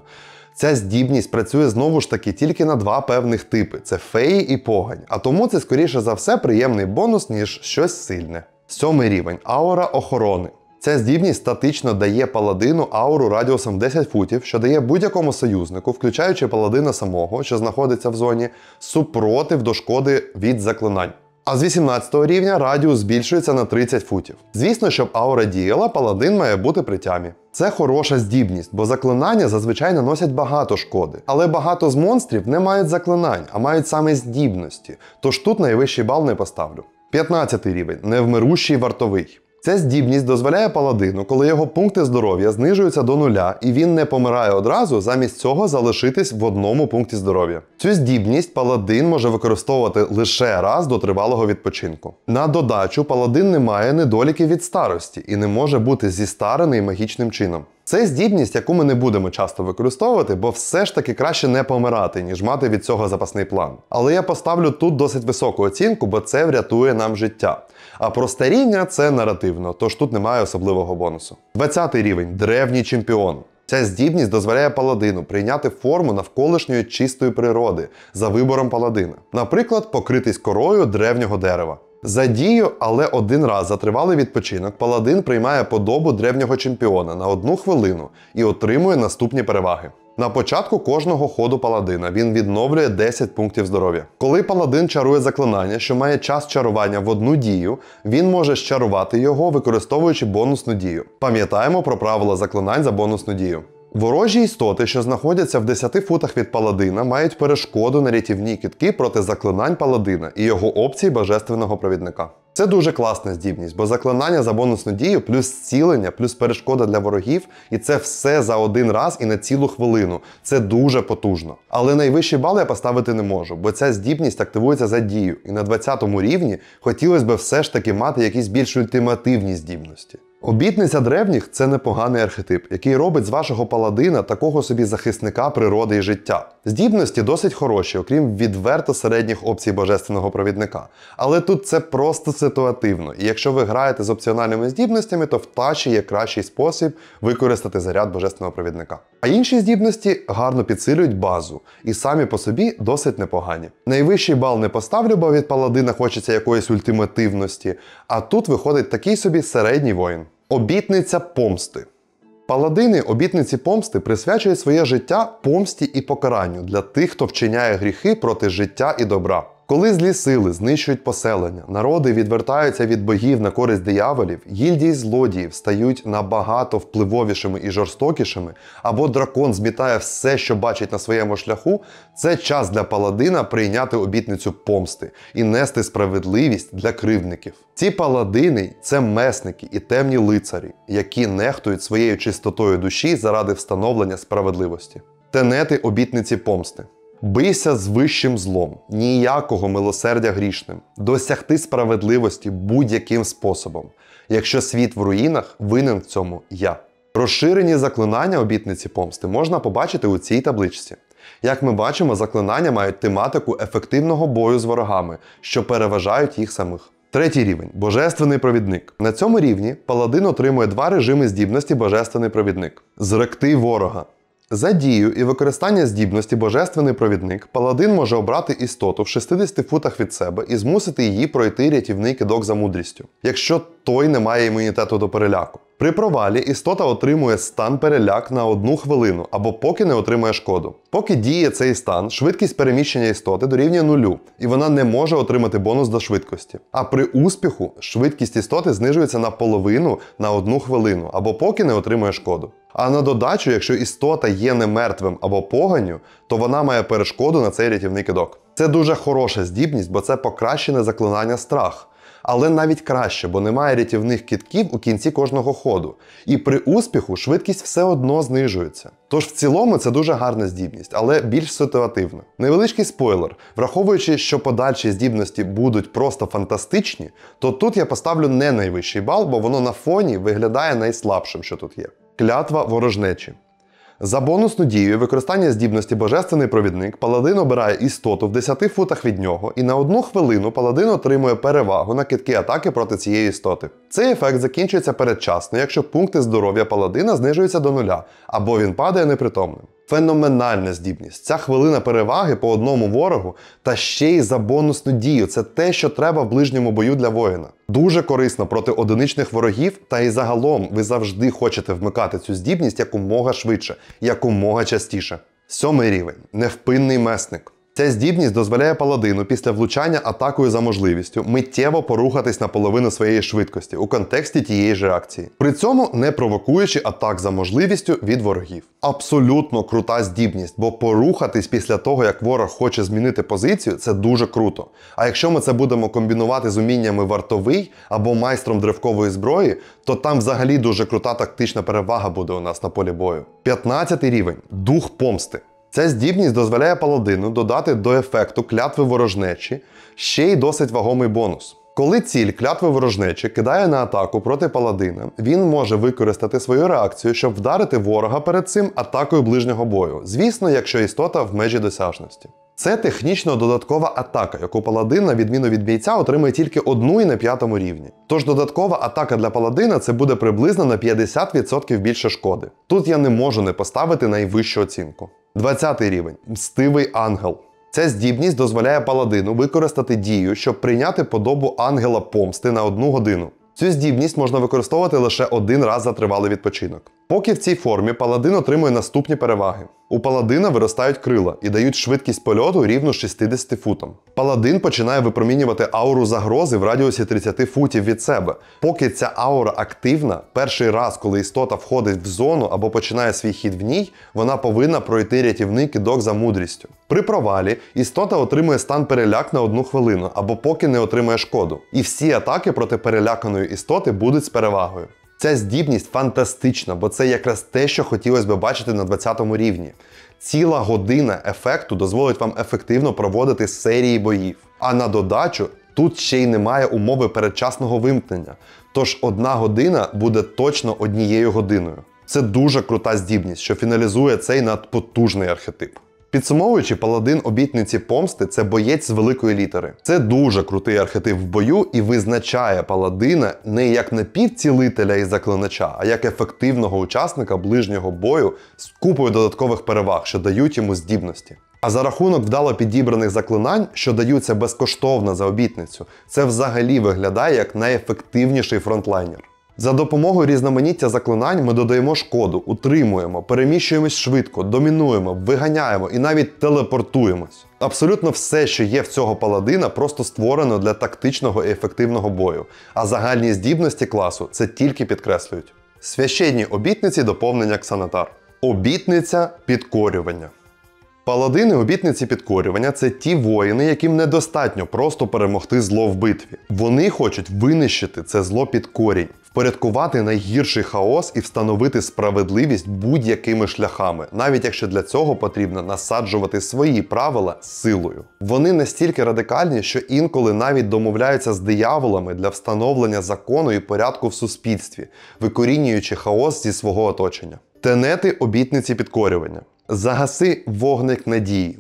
Ця здібність працює знову ж таки тільки на два певних типи це феї і погань. А тому це, скоріше за все, приємний бонус, ніж щось сильне. Сьомий рівень аура охорони. Ця здібність статично дає паладину ауру радіусом 10 футів, що дає будь-якому союзнику, включаючи паладина самого, що знаходиться в зоні, супротив до шкоди від заклинань. А з 18 рівня радіус збільшується на 30 футів. Звісно, щоб аура діяла, паладин має бути при тямі. Це хороша здібність, бо заклинання зазвичай наносять багато шкоди. Але багато з монстрів не мають заклинань, а мають саме здібності. Тож тут найвищий бал не поставлю. 15 рівень невмирущий вартовий. Ця здібність дозволяє паладину, коли його пункти здоров'я знижуються до нуля і він не помирає одразу, замість цього залишитись в одному пункті здоров'я. Цю здібність паладин може використовувати лише раз до тривалого відпочинку. На додачу паладин не має недоліки від старості і не може бути зістарений магічним чином. Це здібність, яку ми не будемо часто використовувати, бо все ж таки краще не помирати, ніж мати від цього запасний план. Але я поставлю тут досить високу оцінку, бо це врятує нам життя. А про старіння це наративно, тож тут немає особливого бонусу. 20 рівень древній чемпіон. Ця здібність дозволяє паладину прийняти форму навколишньої чистої природи за вибором паладина. Наприклад, покритись корою древнього дерева. За дію, але один раз за тривалий відпочинок паладин приймає подобу древнього чемпіона на одну хвилину і отримує наступні переваги. На початку кожного ходу паладина він відновлює 10 пунктів здоров'я. Коли паладин чарує заклинання, що має час чарування в одну дію, він може зчарувати його, використовуючи бонусну дію. Пам'ятаємо про правила заклинань за бонусну дію. Ворожі істоти, що знаходяться в 10 футах від паладина, мають перешкоду на рятівні кітки проти заклинань паладина і його опцій божественного провідника. Це дуже класна здібність, бо заклинання за бонусну дію, плюс зцілення, плюс перешкода для ворогів, і це все за один раз і на цілу хвилину. Це дуже потужно. Але найвищі бали я поставити не можу, бо ця здібність активується за дію. І на 20 рівні хотілося б все ж таки мати якісь більш ультимативні здібності. Обітниця древніх це непоганий архетип, який робить з вашого паладина такого собі захисника природи і життя. Здібності досить хороші, окрім відверто середніх опцій божественного провідника. Але тут це просто ситуативно, і якщо ви граєте з опціональними здібностями, то в таші є кращий спосіб використати заряд божественного провідника. А інші здібності гарно підсилюють базу і самі по собі досить непогані. Найвищий бал не поставлю, бо від паладина хочеться якоїсь ультимативності, а тут виходить такий собі середній воїн. Обітниця помсти. Паладини обітниці помсти присвячують своє життя помсті і покаранню для тих, хто вчиняє гріхи проти життя і добра. Коли злі сили знищують поселення, народи відвертаються від богів на користь дияволів, гільдії злодіїв стають набагато впливовішими і жорстокішими, або дракон змітає все, що бачить на своєму шляху, це час для паладина прийняти обітницю помсти і нести справедливість для кривдників. Ці паладини це месники і темні лицарі, які нехтують своєю чистотою душі заради встановлення справедливості. Тенети обітниці помсти. Бийся з вищим злом, ніякого милосердя грішним, досягти справедливості будь-яким способом. Якщо світ в руїнах, винен в цьому я. Розширені заклинання обітниці помсти можна побачити у цій табличці. Як ми бачимо, заклинання мають тематику ефективного бою з ворогами, що переважають їх самих. Третій рівень божественний провідник. На цьому рівні паладин отримує два режими здібності Божественний провідник: зректи ворога. За дію і використання здібності Божественний провідник паладин може обрати істоту в 60 футах від себе і змусити її пройти рятівний кидок за мудрістю, якщо той не має імунітету до переляку. При провалі істота отримує стан переляк на одну хвилину або поки не отримує шкоду. Поки діє цей стан, швидкість переміщення істоти дорівнює нулю, і вона не може отримати бонус до швидкості. А при успіху швидкість істоти знижується на половину на одну хвилину або поки не отримує шкоду. А на додачу, якщо істота є немертвим або поганю, то вона має перешкоду на цей рятівний кидок. Це дуже хороша здібність, бо це покращене заклинання страх але навіть краще, бо немає рятівних кітків у кінці кожного ходу. І при успіху швидкість все одно знижується. Тож в цілому це дуже гарна здібність, але більш ситуативна. Невеличкий спойлер, враховуючи, що подальші здібності будуть просто фантастичні, то тут я поставлю не найвищий бал, бо воно на фоні виглядає найслабшим, що тут є. Клятва ворожнечі. За бонусну дію використання здібності Божественний провідник паладин обирає істоту в 10 футах від нього, і на одну хвилину паладин отримує перевагу на китки атаки проти цієї істоти. Цей ефект закінчується передчасно, якщо пункти здоров'я паладина знижуються до нуля, або він падає непритомним феноменальна здібність. Ця хвилина переваги по одному ворогу та ще й за бонусну дію. Це те, що треба в ближньому бою для воїна. Дуже корисно проти одиничних ворогів, та й загалом ви завжди хочете вмикати цю здібність якомога швидше, якомога частіше. Сьомий рівень невпинний месник. Ця здібність дозволяє паладину після влучання атакою за можливістю миттєво порухатись на половину своєї швидкості у контексті тієї ж реакції, при цьому не провокуючи атак за можливістю від ворогів. Абсолютно крута здібність, бо порухатись після того, як ворог хоче змінити позицію, це дуже круто. А якщо ми це будемо комбінувати з уміннями вартовий або майстром древкової зброї, то там взагалі дуже крута тактична перевага буде у нас на полі бою. 15 рівень дух помсти. Ця здібність дозволяє паладину додати до ефекту клятви ворожнечі ще й досить вагомий бонус. Коли ціль клятви ворожнечі кидає на атаку проти паладина, він може використати свою реакцію, щоб вдарити ворога перед цим атакою ближнього бою, звісно, якщо істота в межі досяжності. Це технічно додаткова атака, яку паладин, на відміну від бійця, отримує тільки одну і на п'ятому рівні. Тож додаткова атака для паладина це буде приблизно на 50% більше шкоди. Тут я не можу не поставити найвищу оцінку. 20 рівень мстивий ангел. Ця здібність дозволяє паладину використати дію, щоб прийняти подобу ангела помсти на одну годину. Цю здібність можна використовувати лише один раз за тривалий відпочинок. Поки в цій формі паладин отримує наступні переваги. У паладина виростають крила і дають швидкість польоту рівну 60 футам. Паладин починає випромінювати ауру загрози в радіусі 30 футів від себе. Поки ця аура активна, перший раз, коли істота входить в зону або починає свій хід в ній, вона повинна пройти рятівний кидок за мудрістю. При провалі істота отримує стан переляк на одну хвилину або поки не отримає шкоду. І всі атаки проти переляканої істоти будуть з перевагою. Ця здібність фантастична, бо це якраз те, що хотілося би бачити на 20-му рівні. Ціла година ефекту дозволить вам ефективно проводити серії боїв. А на додачу тут ще й немає умови передчасного вимкнення. Тож одна година буде точно однією годиною. Це дуже крута здібність, що фіналізує цей надпотужний архетип. Підсумовуючи, паладин обітниці помсти це боєць з великої літери. Це дуже крутий архетип в бою і визначає паладина не як напівцілителя і заклинача, а як ефективного учасника ближнього бою з купою додаткових переваг, що дають йому здібності. А за рахунок вдало підібраних заклинань, що даються безкоштовно за обітницю, це взагалі виглядає як найефективніший фронтлайнер. За допомогою різноманіття заклинань ми додаємо шкоду, утримуємо, переміщуємось швидко, домінуємо, виганяємо і навіть телепортуємось. Абсолютно все, що є в цього паладина, просто створено для тактичного і ефективного бою, а загальні здібності класу це тільки підкреслюють. Священні обітниці доповнення Ксанатар. Обітниця підкорювання. Паладини обітниці підкорювання це ті воїни, яким недостатньо просто перемогти зло в битві. Вони хочуть винищити це зло під корінь, впорядкувати найгірший хаос і встановити справедливість будь-якими шляхами, навіть якщо для цього потрібно насаджувати свої правила силою. Вони настільки радикальні, що інколи навіть домовляються з дияволами для встановлення закону і порядку в суспільстві, викорінюючи хаос зі свого оточення. Тенети обітниці підкорювання. Загаси вогник надії,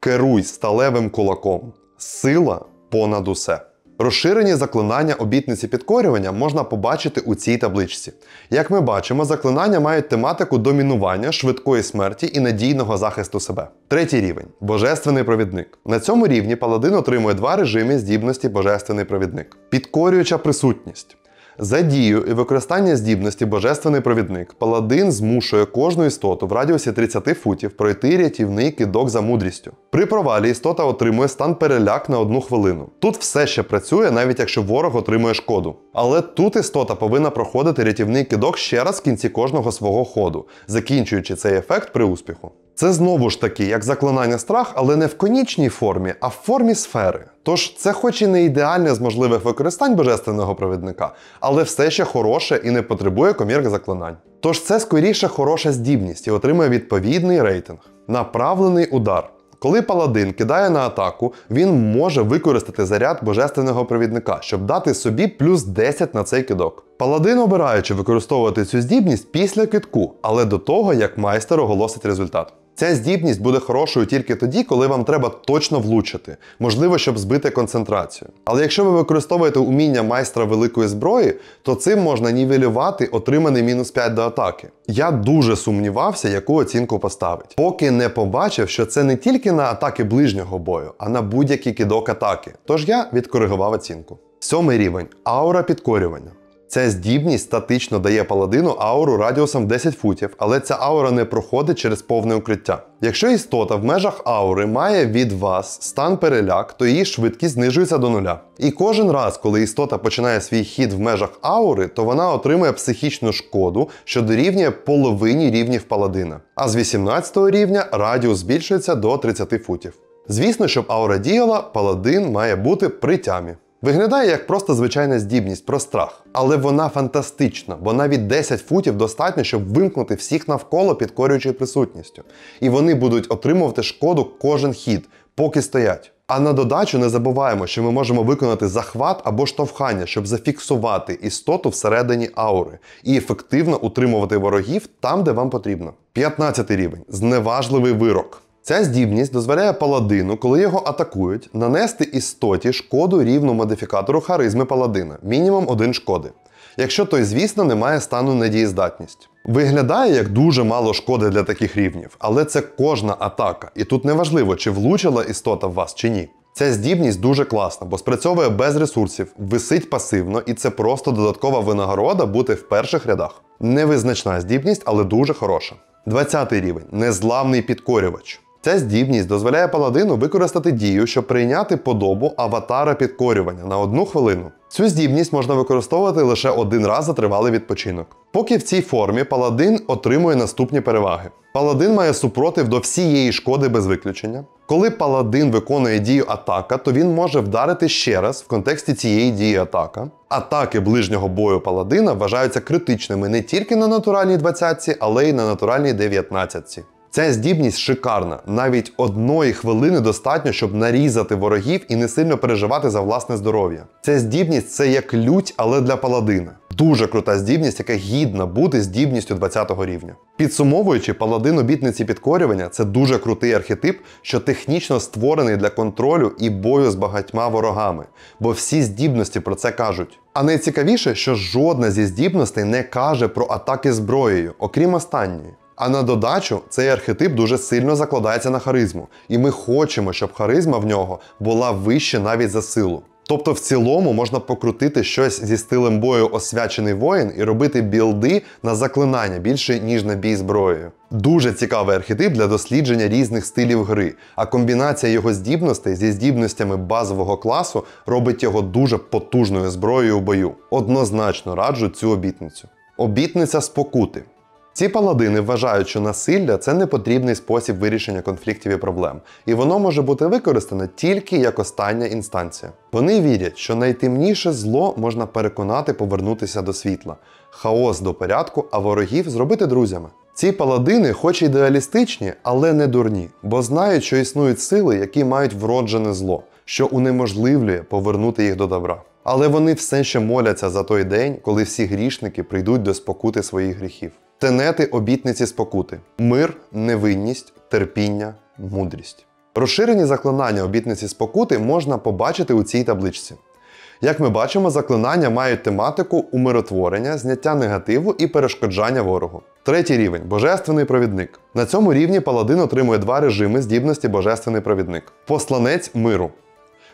керуй сталевим кулаком, сила понад усе. Розширені заклинання обітниці підкорювання можна побачити у цій табличці. Як ми бачимо, заклинання мають тематику домінування, швидкої смерті і надійного захисту себе. Третій рівень Божественний провідник. На цьому рівні паладин отримує два режими здібності Божественний провідник. Підкорююча присутність. За дію і використання здібності божественний провідник паладин змушує кожну істоту в радіусі 30 футів пройти рятівний кидок за мудрістю. При провалі істота отримує стан переляк на одну хвилину. Тут все ще працює, навіть якщо ворог отримує шкоду. Але тут істота повинна проходити рятівний кидок ще раз в кінці кожного свого ходу, закінчуючи цей ефект при успіху. Це знову ж таки як заклинання страх, але не в конічній формі, а в формі сфери. Тож це, хоч і не ідеальне з можливих використань божественного провідника, але все ще хороше і не потребує комірк заклинань. Тож це скоріше хороша здібність і отримує відповідний рейтинг. Направлений удар. Коли паладин кидає на атаку, він може використати заряд божественного провідника, щоб дати собі плюс 10 на цей кидок. Паладин обирає, чи використовувати цю здібність після кидку, але до того як майстер оголосить результат. Ця здібність буде хорошою тільки тоді, коли вам треба точно влучити, можливо, щоб збити концентрацію. Але якщо ви використовуєте уміння майстра великої зброї, то цим можна нівелювати отриманий мінус 5 до атаки. Я дуже сумнівався, яку оцінку поставить, поки не побачив, що це не тільки на атаки ближнього бою, а на будь який кидок атаки. Тож я відкоригував оцінку. Сьомий рівень аура підкорювання. Ця здібність статично дає паладину ауру радіусом 10 футів, але ця аура не проходить через повне укриття. Якщо істота в межах аури має від вас стан переляк, то її швидкість знижується до нуля. І кожен раз, коли істота починає свій хід в межах аури, то вона отримує психічну шкоду, що дорівнює половині рівнів паладина. А з 18 рівня радіус збільшується до 30 футів. Звісно, щоб аура діяла, паладин має бути при тямі. Виглядає як просто звичайна здібність про страх. Але вона фантастична, бо навіть 10 футів достатньо, щоб вимкнути всіх навколо, підкорюючи присутністю. І вони будуть отримувати шкоду кожен хід, поки стоять. А на додачу не забуваємо, що ми можемо виконати захват або штовхання, щоб зафіксувати істоту всередині аури і ефективно утримувати ворогів там, де вам потрібно. 15 рівень зневажливий вирок. Ця здібність дозволяє паладину, коли його атакують, нанести істоті шкоду рівну модифікатору харизми паладина, мінімум 1 шкоди. Якщо той, звісно, не має стану недієздатність. Виглядає як дуже мало шкоди для таких рівнів, але це кожна атака, і тут неважливо, чи влучила істота в вас чи ні. Ця здібність дуже класна, бо спрацьовує без ресурсів, висить пасивно, і це просто додаткова винагорода бути в перших рядах. Невизначна здібність, але дуже хороша. 20 рівень незламний підкорювач. Ця здібність дозволяє паладину використати дію, щоб прийняти подобу аватара підкорювання на одну хвилину. Цю здібність можна використовувати лише один раз за тривалий відпочинок. Поки в цій формі паладин отримує наступні переваги. Паладин має супротив до всієї шкоди без виключення. Коли паладин виконує дію атака, то він може вдарити ще раз в контексті цієї дії атака. Атаки ближнього бою паладина вважаються критичними не тільки на натуральній 20, але й на натуральній 19. Ця здібність шикарна. Навіть одної хвилини достатньо, щоб нарізати ворогів і не сильно переживати за власне здоров'я. Ця здібність це як лють, але для паладина. Дуже крута здібність, яка гідна бути здібністю 20-го рівня. Підсумовуючи, паладин обітниці підкорювання це дуже крутий архетип, що технічно створений для контролю і бою з багатьма ворогами, бо всі здібності про це кажуть. А найцікавіше, що жодна зі здібностей не каже про атаки зброєю, окрім останньої. А на додачу цей архетип дуже сильно закладається на харизму, і ми хочемо, щоб харизма в нього була вище навіть за силу. Тобто, в цілому можна покрутити щось зі стилем бою освячений воїн і робити білди на заклинання більше ніж на бій зброєю. Дуже цікавий архетип для дослідження різних стилів гри, а комбінація його здібностей зі здібностями базового класу робить його дуже потужною зброєю у бою. Однозначно раджу цю обітницю. Обітниця спокути. Ці паладини вважають, що насилля це непотрібний спосіб вирішення конфліктів і проблем, і воно може бути використане тільки як остання інстанція. Вони вірять, що найтемніше зло можна переконати повернутися до світла, хаос до порядку, а ворогів зробити друзями. Ці паладини, хоч ідеалістичні, але не дурні, бо знають, що існують сили, які мають вроджене зло, що унеможливлює повернути їх до добра. Але вони все ще моляться за той день, коли всі грішники прийдуть до спокути своїх гріхів тенети обітниці спокути, мир, невинність, терпіння, мудрість. Розширені заклинання обітниці спокути можна побачити у цій табличці. Як ми бачимо, заклинання мають тематику умиротворення, зняття негативу і перешкоджання ворогу. Третій рівень Божественний провідник. На цьому рівні паладин отримує два режими здібності Божественний провідник. Посланець миру.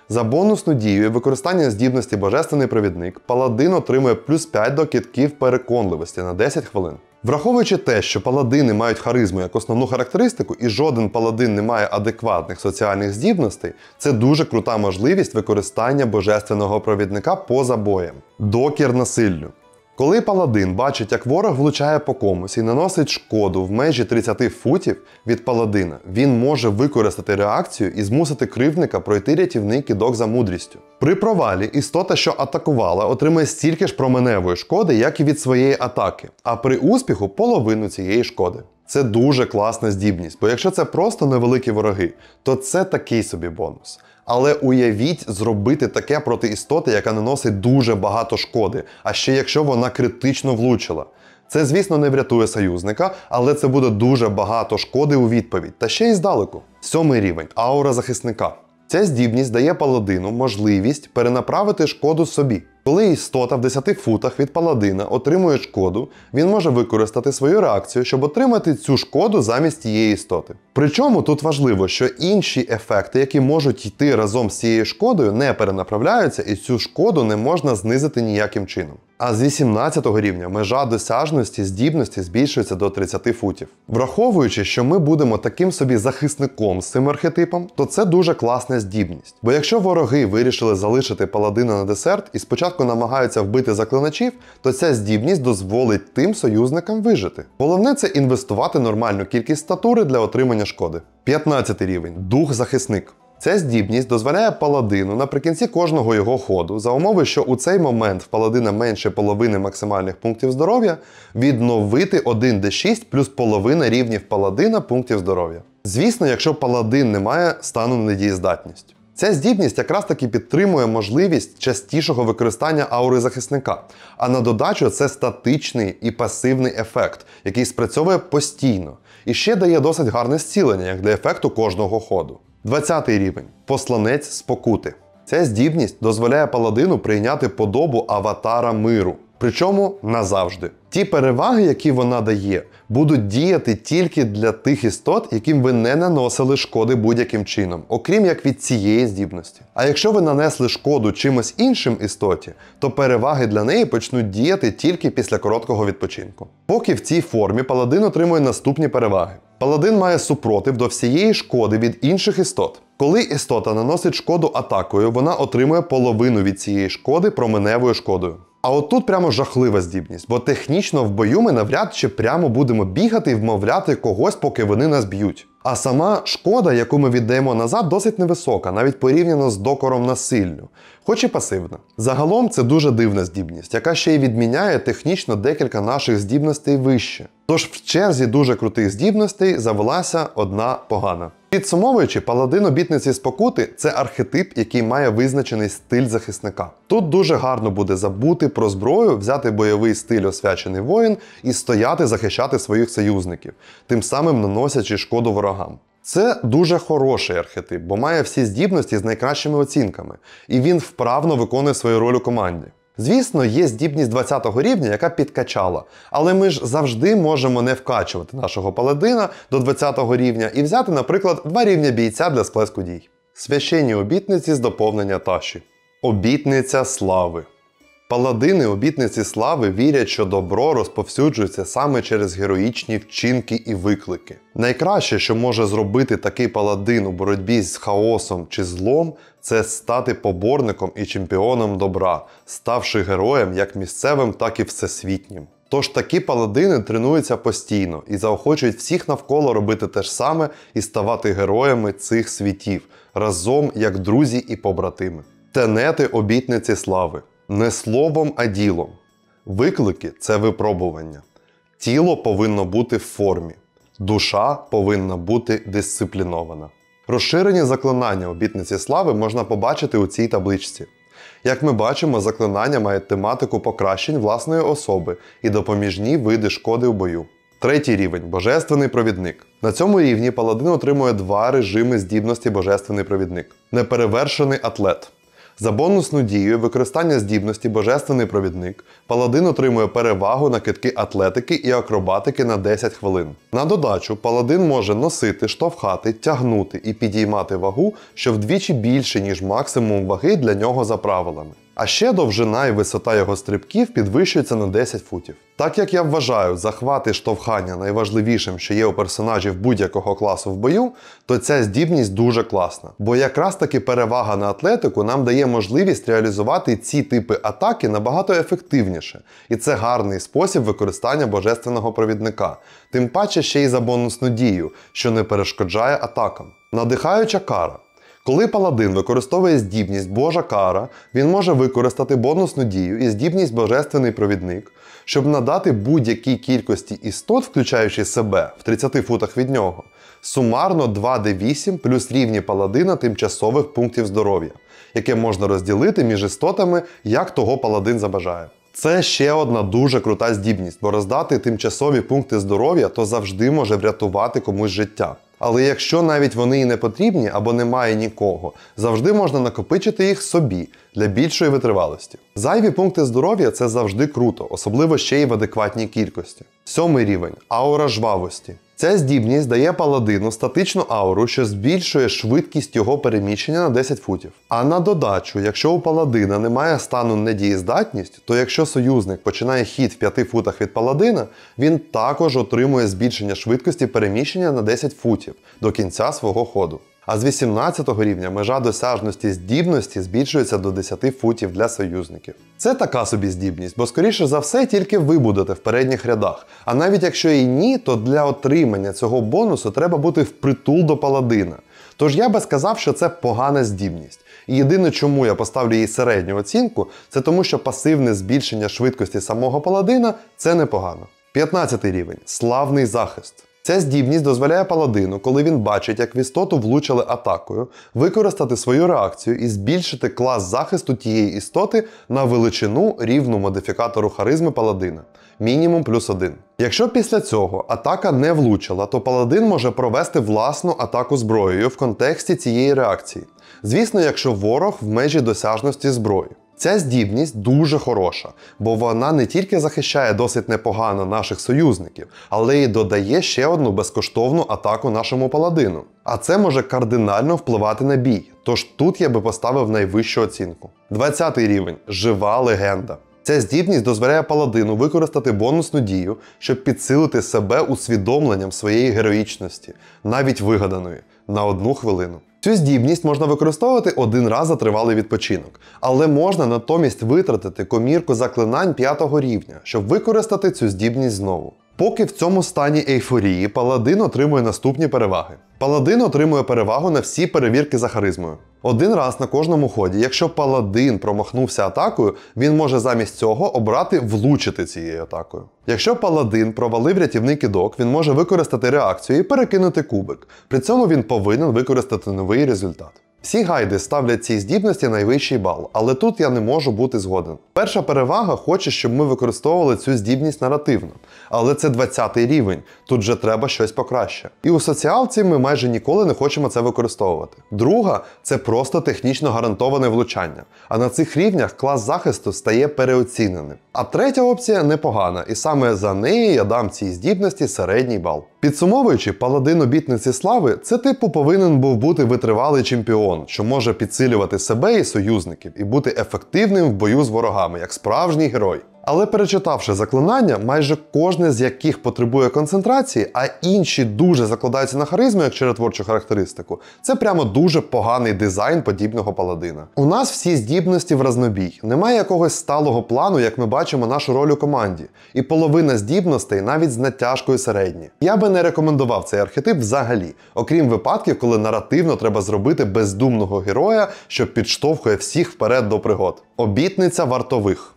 За бонусну дію і використання здібності Божественний провідник, паладин отримує плюс 5 до китків переконливості на 10 хвилин. Враховуючи те, що паладини мають харизму як основну характеристику, і жоден паладин не має адекватних соціальних здібностей, це дуже крута можливість використання божественного провідника поза боєм. Докір насиллю. Коли паладин бачить, як ворог влучає по комусь і наносить шкоду в межі 30 футів від паладина, він може використати реакцію і змусити кривдника пройти рятівний кидок за мудрістю. При провалі істота, що атакувала, отримує стільки ж променевої шкоди, як і від своєї атаки, а при успіху половину цієї шкоди. Це дуже класна здібність, бо якщо це просто невеликі вороги, то це такий собі бонус. Але уявіть, зробити таке проти істоти, яка наносить дуже багато шкоди, а ще якщо вона критично влучила. Це, звісно, не врятує союзника, але це буде дуже багато шкоди у відповідь. Та ще й здалеку. Сьомий рівень аура захисника. Ця здібність дає паладину можливість перенаправити шкоду собі. Коли істота в 10 футах від паладина отримує шкоду, він може використати свою реакцію, щоб отримати цю шкоду замість тієї істоти. Причому тут важливо, що інші ефекти, які можуть йти разом з цією шкодою, не перенаправляються і цю шкоду не можна знизити ніяким чином. А з 18 рівня межа досяжності здібності збільшується до 30 футів. Враховуючи, що ми будемо таким собі захисником з цим архетипом, то це дуже класна здібність. Бо якщо вороги вирішили залишити паладина на десерт і спочатку спочатку намагаються вбити заклиначів, то ця здібність дозволить тим союзникам вижити. Головне це інвестувати нормальну кількість статури для отримання шкоди. 15 рівень дух-захисник. Ця здібність дозволяє паладину наприкінці кожного його ходу, за умови, що у цей момент в паладина менше половини максимальних пунктів здоров'я, відновити 1d6 плюс половина рівнів паладина пунктів здоров'я. Звісно, якщо паладин не має стану недієздатність. Ця здібність якраз таки підтримує можливість частішого використання аури захисника. А на додачу це статичний і пасивний ефект, який спрацьовує постійно і ще дає досить гарне зцілення як для ефекту кожного ходу. 20 рівень посланець спокути. Ця здібність дозволяє паладину прийняти подобу аватара миру. Причому назавжди. Ті переваги, які вона дає, будуть діяти тільки для тих істот, яким ви не наносили шкоди будь-яким чином, окрім як від цієї здібності. А якщо ви нанесли шкоду чимось іншим істоті, то переваги для неї почнуть діяти тільки після короткого відпочинку. Поки в цій формі паладин отримує наступні переваги. Паладин має супротив до всієї шкоди від інших істот. Коли істота наносить шкоду атакою, вона отримує половину від цієї шкоди променевою шкодою. А отут прямо жахлива здібність, бо технічно в бою ми навряд чи прямо будемо бігати і вмовляти когось, поки вони нас б'ють. А сама шкода, яку ми віддаємо назад, досить невисока, навіть порівняно з докором насиллю, хоч і пасивна. Загалом це дуже дивна здібність, яка ще й відміняє технічно декілька наших здібностей вище. Тож в черзі дуже крутих здібностей завелася одна погана. Підсумовуючи, паладин обітниці спокути це архетип, який має визначений стиль захисника. Тут дуже гарно буде забути про зброю, взяти бойовий стиль освячений воїн і стояти захищати своїх союзників, тим самим наносячи шкоду ворога ворогам. Це дуже хороший архетип, бо має всі здібності з найкращими оцінками, і він вправно виконує свою роль у команді. Звісно, є здібність 20 го рівня, яка підкачала, але ми ж завжди можемо не вкачувати нашого паладина до 20 го рівня і взяти, наприклад, два рівня бійця для сплеску дій. Священні обітниці з доповнення таші. Обітниця слави. Паладини обітниці слави вірять, що добро розповсюджується саме через героїчні вчинки і виклики. Найкраще, що може зробити такий паладин у боротьбі з хаосом чи злом, це стати поборником і чемпіоном добра, ставши героєм як місцевим, так і всесвітнім. Тож такі паладини тренуються постійно і заохочують всіх навколо робити те ж саме і ставати героями цих світів разом як друзі і побратими. Тенети обітниці слави. Не словом, а ділом. Виклики це випробування. Тіло повинно бути в формі, душа повинна бути дисциплінована. Розширені заклинання обітниці слави можна побачити у цій табличці. Як ми бачимо, заклинання має тематику покращень власної особи і допоміжні види шкоди в бою. Третій рівень божественний провідник. На цьому рівні паладин отримує два режими здібності Божественний провідник неперевершений атлет. За бонусну дію використання здібності Божественний провідник паладин отримує перевагу на китки атлетики і акробатики на 10 хвилин. На додачу паладин може носити, штовхати, тягнути і підіймати вагу, що вдвічі більше, ніж максимум ваги для нього за правилами. А ще довжина і висота його стрибків підвищується на 10 футів. Так як я вважаю захват і штовхання найважливішим, що є у персонажів будь-якого класу в бою, то ця здібність дуже класна. Бо якраз таки перевага на атлетику нам дає можливість реалізувати ці типи атаки набагато ефективніше, і це гарний спосіб використання божественного провідника, тим паче ще й за бонусну дію, що не перешкоджає атакам. Надихаюча кара. Коли паладин використовує здібність Божа кара, він може використати бонусну дію і здібність Божественний провідник, щоб надати будь-якій кількості істот, включаючи себе в 30 футах від нього, сумарно 2d8 плюс рівні паладина тимчасових пунктів здоров'я, яке можна розділити між істотами, як того паладин забажає. Це ще одна дуже крута здібність, бо роздати тимчасові пункти здоров'я то завжди може врятувати комусь життя. Але якщо навіть вони і не потрібні або немає нікого, завжди можна накопичити їх собі для більшої витривалості. Зайві пункти здоров'я це завжди круто, особливо ще й в адекватній кількості. Сьомий рівень аура жвавості. Ця здібність дає паладину статичну ауру, що збільшує швидкість його переміщення на 10 футів. А на додачу, якщо у паладина немає стану недієздатність, то якщо союзник починає хід в 5 футах від паладина, він також отримує збільшення швидкості переміщення на 10 футів до кінця свого ходу. А з 18 рівня межа досяжності здібності збільшується до 10 футів для союзників. Це така собі здібність, бо, скоріше за все, тільки ви будете в передніх рядах. А навіть якщо і ні, то для отримання цього бонусу треба бути впритул до паладина. Тож я би сказав, що це погана здібність. І єдине, чому я поставлю їй середню оцінку, це тому, що пасивне збільшення швидкості самого паладина це непогано. 15 рівень славний захист. Ця здібність дозволяє паладину, коли він бачить, як в істоту влучили атакою, використати свою реакцію і збільшити клас захисту тієї істоти на величину рівну модифікатору харизми паладина мінімум плюс один. Якщо після цього атака не влучила, то паладин може провести власну атаку зброєю в контексті цієї реакції. Звісно, якщо ворог в межі досяжності зброї. Ця здібність дуже хороша, бо вона не тільки захищає досить непогано наших союзників, але й додає ще одну безкоштовну атаку нашому паладину. А це може кардинально впливати на бій. Тож тут я би поставив найвищу оцінку. 20 рівень жива легенда. Ця здібність дозволяє паладину використати бонусну дію, щоб підсилити себе усвідомленням своєї героїчності, навіть вигаданої, на одну хвилину. Цю здібність можна використовувати один раз за тривалий відпочинок, але можна натомість витратити комірку заклинань п'ятого рівня, щоб використати цю здібність знову. Поки в цьому стані ейфорії паладин отримує наступні переваги. Паладин отримує перевагу на всі перевірки за харизмою. Один раз на кожному ході, якщо паладин промахнувся атакою, він може замість цього обрати влучити цією атакою. Якщо паладин провалив рятівний кидок, він може використати реакцію і перекинути кубик. При цьому він повинен використати новий результат. Всі гайди ставлять цій здібності найвищий бал, але тут я не можу бути згоден. Перша перевага хоче, щоб ми використовували цю здібність наративно, але це 20-й рівень, тут же треба щось покраще. І у соціалці ми майже ніколи не хочемо це використовувати. Друга це просто технічно гарантоване влучання, а на цих рівнях клас захисту стає переоціненим. А третя опція непогана, і саме за неї я дам цій здібності середній бал. Підсумовуючи, паладин обітниці слави, це типу повинен був бути витривалий чемпіон, що може підсилювати себе і союзників і бути ефективним в бою з ворогами як справжній герой. Але перечитавши заклинання, майже кожне з яких потребує концентрації, а інші дуже закладаються на харизму як чаротворчу характеристику, це прямо дуже поганий дизайн подібного паладина. У нас всі здібності в разнобій, немає якогось сталого плану, як ми бачимо нашу роль у команді, і половина здібностей навіть з натяжкою середні. Я би не рекомендував цей архетип взагалі, окрім випадків, коли наративно треба зробити бездумного героя, що підштовхує всіх вперед до пригод. Обітниця вартових.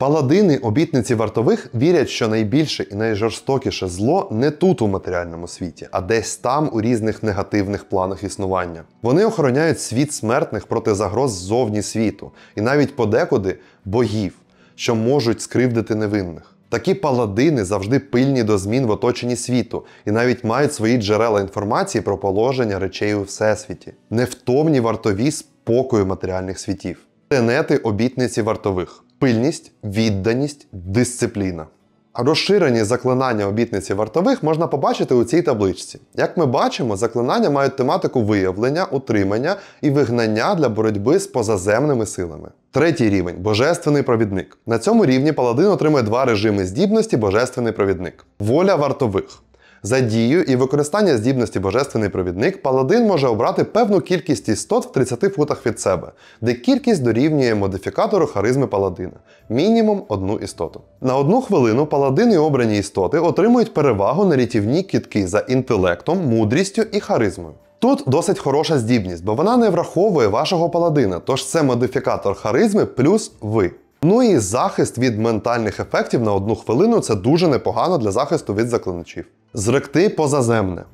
Паладини обітниці вартових вірять, що найбільше і найжорстокіше зло не тут у матеріальному світі, а десь там у різних негативних планах існування. Вони охороняють світ смертних проти загроз ззовні світу, і навіть подекуди богів, що можуть скривдити невинних. Такі паладини завжди пильні до змін в оточенні світу і навіть мають свої джерела інформації про положення речей у всесвіті, невтомні вартові спокою матеріальних світів, тенети обітниці вартових пильність, відданість, дисципліна. Розширені заклинання обітниці вартових можна побачити у цій табличці. Як ми бачимо, заклинання мають тематику виявлення, утримання і вигнання для боротьби з позаземними силами. Третій рівень божественний провідник. На цьому рівні паладин отримує два режими здібності Божественний провідник. Воля вартових. За дію і використання здібності божественний провідник паладин може обрати певну кількість істот в 30 футах від себе, де кількість дорівнює модифікатору харизми паладина мінімум одну істоту. На одну хвилину паладин і обрані істоти отримують перевагу на рятівні кітки за інтелектом, мудрістю і харизмою. Тут досить хороша здібність, бо вона не враховує вашого паладина, тож це модифікатор харизми плюс ви. Ну і захист від ментальних ефектів на одну хвилину це дуже непогано для захисту від заклиначів. Зректи позаземне.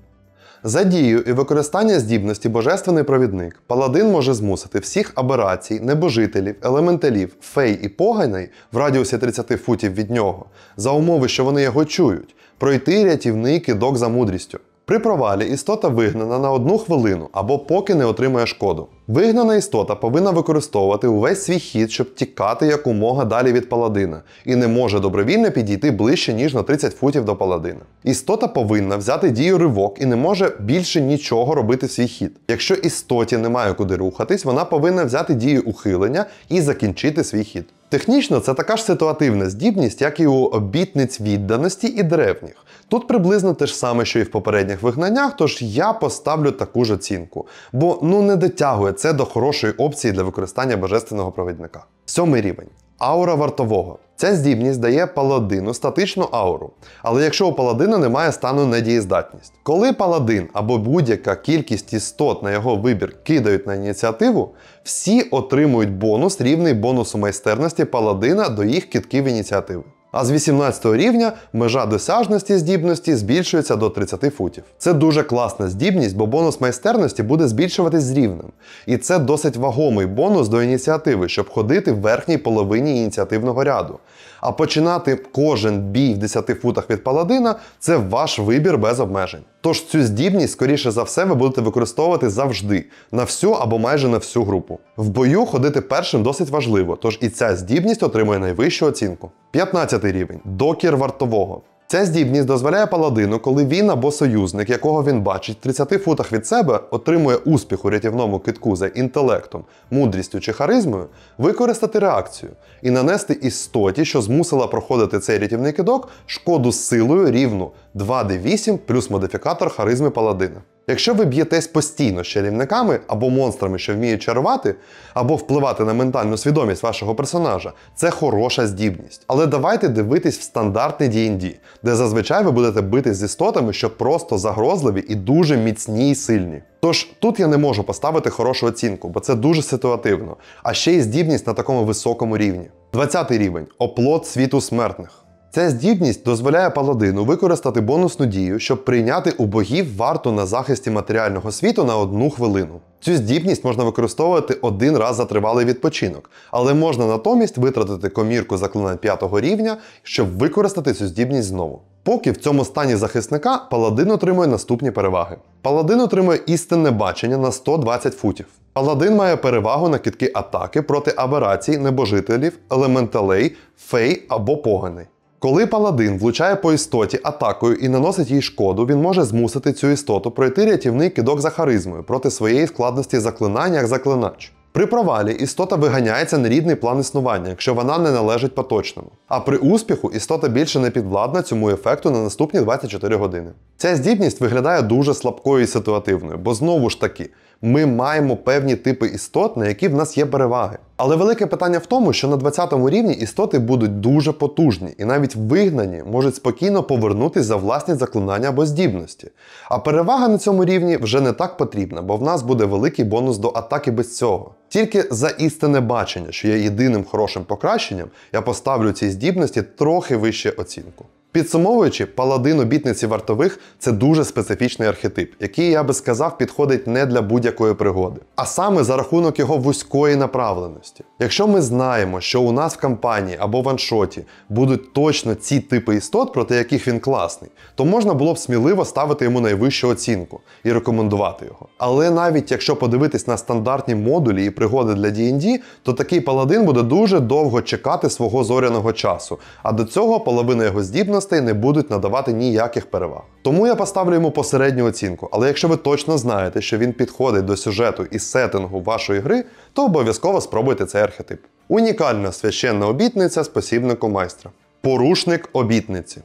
За дією і використання здібності божественний провідник паладин може змусити всіх аберацій, небожителів, елементалів, фей і поганей в радіусі 30 футів від нього, за умови, що вони його чують, пройти рятівний кидок за мудрістю. При провалі істота вигнана на одну хвилину або поки не отримає шкоду. Вигнана істота повинна використовувати увесь свій хід, щоб тікати якомога далі від паладина, і не може добровільно підійти ближче, ніж на 30 футів до паладина. Істота повинна взяти дію ривок і не може більше нічого робити в свій хід. Якщо істоті немає куди рухатись, вона повинна взяти дію ухилення і закінчити свій хід. Технічно це така ж ситуативна здібність, як і у обітниць відданості і древніх. Тут приблизно те ж саме, що і в попередніх вигнаннях, тож я поставлю таку ж оцінку, бо ну не дотягує це до хорошої опції для використання божественного провідника. Сьомий рівень аура вартового. Ця здібність дає паладину статичну ауру, але якщо у паладина немає стану недієздатність. Коли паладин або будь-яка кількість істот на його вибір кидають на ініціативу, всі отримують бонус рівний бонусу майстерності паладина до їх кітків ініціативи а з 18 рівня межа досяжності здібності збільшується до 30 футів. Це дуже класна здібність, бо бонус майстерності буде збільшуватись з рівнем. І це досить вагомий бонус до ініціативи, щоб ходити в верхній половині ініціативного ряду. А починати кожен бій в 10 футах від паладина це ваш вибір без обмежень. Тож цю здібність, скоріше за все, ви будете використовувати завжди на всю або майже на всю групу. В бою ходити першим досить важливо, тож і ця здібність отримує найвищу оцінку. 15 рівень докір вартового. Ця здібність дозволяє паладину, коли він або союзник, якого він бачить в 30 футах від себе, отримує успіх у рятівному китку за інтелектом, мудрістю чи харизмою, використати реакцію і нанести істоті, що змусила проходити цей рятівний кидок, шкоду силою рівну 2D8 плюс модифікатор харизми паладина. Якщо ви б'єтесь постійно з чарівниками або монстрами, що вміють чарувати, або впливати на ментальну свідомість вашого персонажа, це хороша здібність. Але давайте дивитись в стандартний D&D, де зазвичай ви будете битись з істотами, що просто загрозливі і дуже міцні і сильні. Тож тут я не можу поставити хорошу оцінку, бо це дуже ситуативно, а ще й здібність на такому високому рівні. 20 рівень оплот світу смертних. Ця здібність дозволяє паладину використати бонусну дію, щоб прийняти у богів варту на захисті матеріального світу на одну хвилину. Цю здібність можна використовувати один раз за тривалий відпочинок, але можна натомість витратити комірку заклинань п'ятого рівня, щоб використати цю здібність знову. Поки в цьому стані захисника паладин отримує наступні переваги. Паладин отримує істинне бачення на 120 футів. Паладин має перевагу на кітки атаки проти аберацій, небожителів, елементалей, фей або погани. Коли паладин влучає по істоті атакою і наносить їй шкоду, він може змусити цю істоту пройти рятівний кидок за харизмою проти своєї складності заклинання як заклинач. При провалі істота виганяється на рідний план існування, якщо вона не належить поточному. А при успіху істота більше не підвладна цьому ефекту на наступні 24 години. Ця здібність виглядає дуже слабкою і ситуативною, бо знову ж таки ми маємо певні типи істот, на які в нас є переваги. Але велике питання в тому, що на 20 му рівні істоти будуть дуже потужні і навіть вигнані можуть спокійно повернутися за власні заклинання або здібності. А перевага на цьому рівні вже не так потрібна, бо в нас буде великий бонус до атаки без цього. Тільки за істинне бачення, що є єдиним хорошим покращенням, я поставлю цій здібності трохи вище оцінку. Підсумовуючи, паладин обітниці вартових це дуже специфічний архетип, який, я би сказав, підходить не для будь-якої пригоди, а саме за рахунок його вузької направленості. Якщо ми знаємо, що у нас в кампанії або в ваншоті будуть точно ці типи істот, проти яких він класний, то можна було б сміливо ставити йому найвищу оцінку і рекомендувати його. Але навіть якщо подивитись на стандартні модулі і пригоди для D&D, то такий паладин буде дуже довго чекати свого зоряного часу, а до цього половина його здібностей можливостей не будуть надавати ніяких переваг. Тому я поставлю йому посередню оцінку, але якщо ви точно знаєте, що він підходить до сюжету і сеттингу вашої гри, то обов'язково спробуйте цей архетип. Унікальна священна обітниця з посібнику майстра. Порушник обітниці.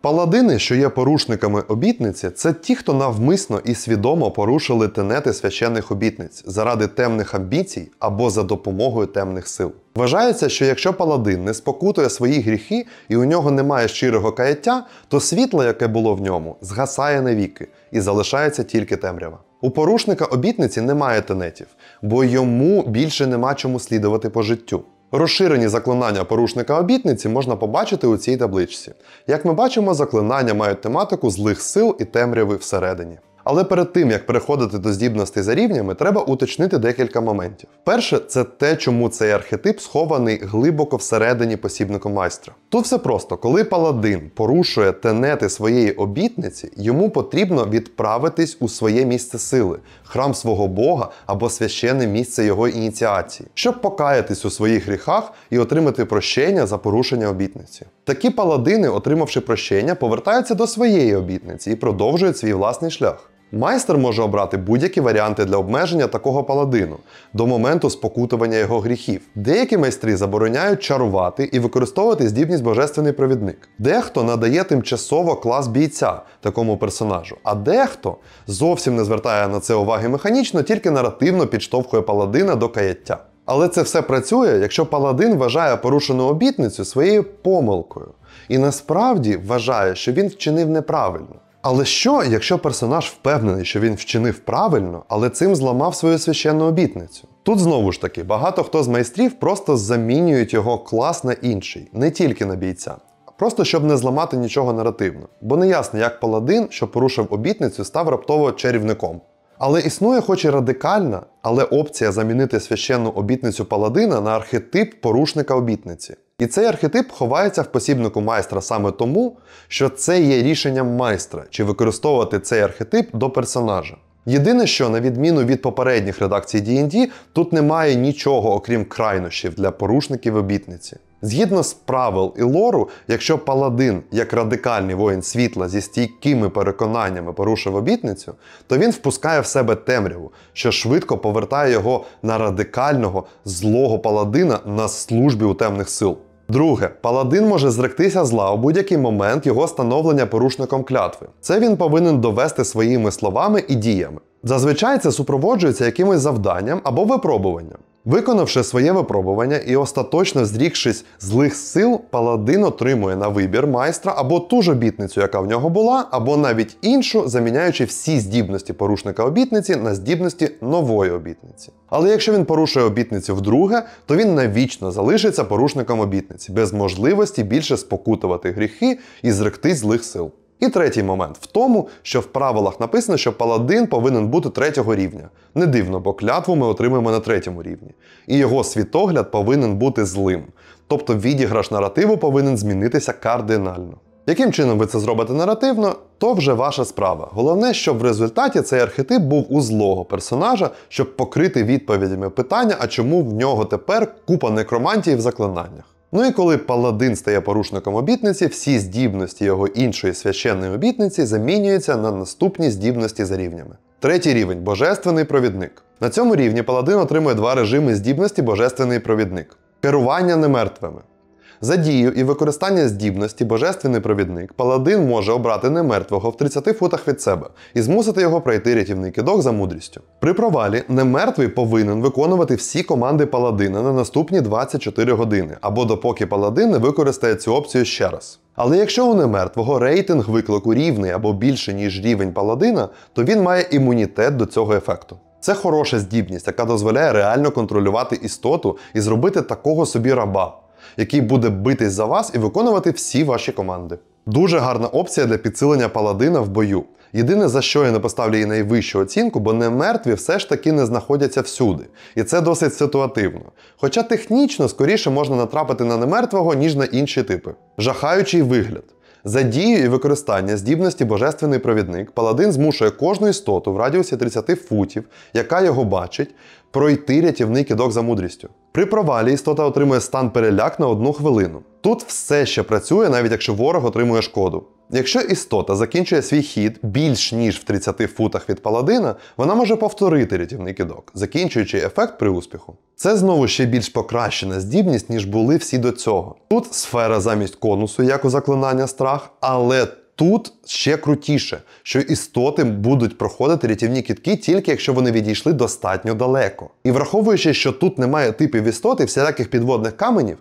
Паладини, що є порушниками обітниці, це ті, хто навмисно і свідомо порушили тенети священих обітниць заради темних амбіцій або за допомогою темних сил. Вважається, що якщо паладин не спокутує свої гріхи і у нього немає щирого каяття, то світло, яке було в ньому, згасає навіки і залишається тільки темрява. У порушника обітниці немає тенетів, бо йому більше нема чому слідувати по життю. Розширені заклинання порушника обітниці можна побачити у цій табличці. Як ми бачимо, заклинання мають тематику злих сил і темряви всередині. Але перед тим як переходити до здібностей за рівнями, треба уточнити декілька моментів. Перше, це те, чому цей архетип схований глибоко всередині посібника майстра. Тут все просто, коли паладин порушує тенети своєї обітниці, йому потрібно відправитись у своє місце сили, храм свого Бога або священне місце його ініціації, щоб покаятись у своїх гріхах і отримати прощення за порушення обітниці. Такі паладини, отримавши прощення, повертаються до своєї обітниці і продовжують свій власний шлях. Майстер може обрати будь-які варіанти для обмеження такого паладину до моменту спокутування його гріхів. Деякі майстри забороняють чарувати і використовувати здібність божественний провідник. Дехто надає тимчасово клас бійця такому персонажу, а дехто зовсім не звертає на це уваги механічно, тільки наративно підштовхує паладина до каяття. Але це все працює, якщо паладин вважає порушену обітницю своєю помилкою і насправді вважає, що він вчинив неправильно. Але що, якщо персонаж впевнений, що він вчинив правильно, але цим зламав свою священну обітницю? Тут знову ж таки багато хто з майстрів просто замінюють його клас на інший, не тільки на бійця. Просто щоб не зламати нічого наративно. Бо не ясно, як паладин, що порушив обітницю, став раптово чарівником. Але існує, хоч і радикальна, але опція замінити священну обітницю паладина на архетип порушника обітниці. І цей архетип ховається в посібнику майстра саме тому, що це є рішенням майстра, чи використовувати цей архетип до персонажа. Єдине, що, на відміну від попередніх редакцій D&D, тут немає нічого, окрім крайнощів для порушників обітниці. Згідно з правил і лору, якщо паладин, як радикальний воїн світла зі стійкими переконаннями порушив обітницю, то він впускає в себе темряву, що швидко повертає його на радикального злого паладина на службі у темних сил. Друге, паладин може зректися зла у будь-який момент його становлення порушником клятви. Це він повинен довести своїми словами і діями. Зазвичай це супроводжується якимось завданням або випробуванням. Виконавши своє випробування і остаточно зрікшись злих сил, паладин отримує на вибір майстра або ту ж обітницю, яка в нього була, або навіть іншу, заміняючи всі здібності порушника обітниці на здібності нової обітниці. Але якщо він порушує обітницю вдруге, то він навічно залишиться порушником обітниці, без можливості більше спокутувати гріхи і зректись злих сил. І третій момент в тому, що в правилах написано, що паладин повинен бути третього рівня. Не дивно, бо клятву ми отримуємо на третьому рівні. І його світогляд повинен бути злим. Тобто відіграш наративу повинен змінитися кардинально. Яким чином ви це зробите наративно, то вже ваша справа. Головне, щоб в результаті цей архетип був у злого персонажа, щоб покрити відповідями питання, а чому в нього тепер купа некромантії в заклинаннях. Ну і коли паладин стає порушником обітниці, всі здібності його іншої священної обітниці замінюються на наступні здібності за рівнями. Третій рівень божественний провідник. На цьому рівні паладин отримує два режими здібності Божественний провідник керування немертвими. За дію і використання здібності божественний провідник паладин може обрати немертвого в 30 футах від себе і змусити його пройти рятівний кидок за мудрістю. При провалі немертвий повинен виконувати всі команди паладина на наступні 24 години або допоки паладин не використає цю опцію ще раз. Але якщо у немертвого рейтинг виклику рівний або більше, ніж рівень паладина, то він має імунітет до цього ефекту. Це хороша здібність, яка дозволяє реально контролювати істоту і зробити такого собі раба який буде битись за вас і виконувати всі ваші команди. Дуже гарна опція для підсилення паладина в бою. Єдине, за що я не поставлю їй найвищу оцінку, бо немертві все ж таки не знаходяться всюди. І це досить ситуативно. Хоча технічно скоріше можна натрапити на немертвого, ніж на інші типи. Жахаючий вигляд. За дію і використання здібності Божественний провідник паладин змушує кожну істоту в радіусі 30 футів, яка його бачить, пройти рятівний кидок за мудрістю. При провалі істота отримує стан переляк на одну хвилину. Тут все ще працює, навіть якщо ворог отримує шкоду. Якщо істота закінчує свій хід більш ніж в 30 футах від паладина, вона може повторити рятівний кидок, закінчуючи ефект при успіху. Це знову ще більш покращена здібність, ніж були всі до цього. Тут сфера замість конусу, як у заклинання страх, але Тут ще крутіше, що істоти будуть проходити рятівні кітки тільки якщо вони відійшли достатньо далеко. І враховуючи, що тут немає типів істоти, всіляких підводних каменів,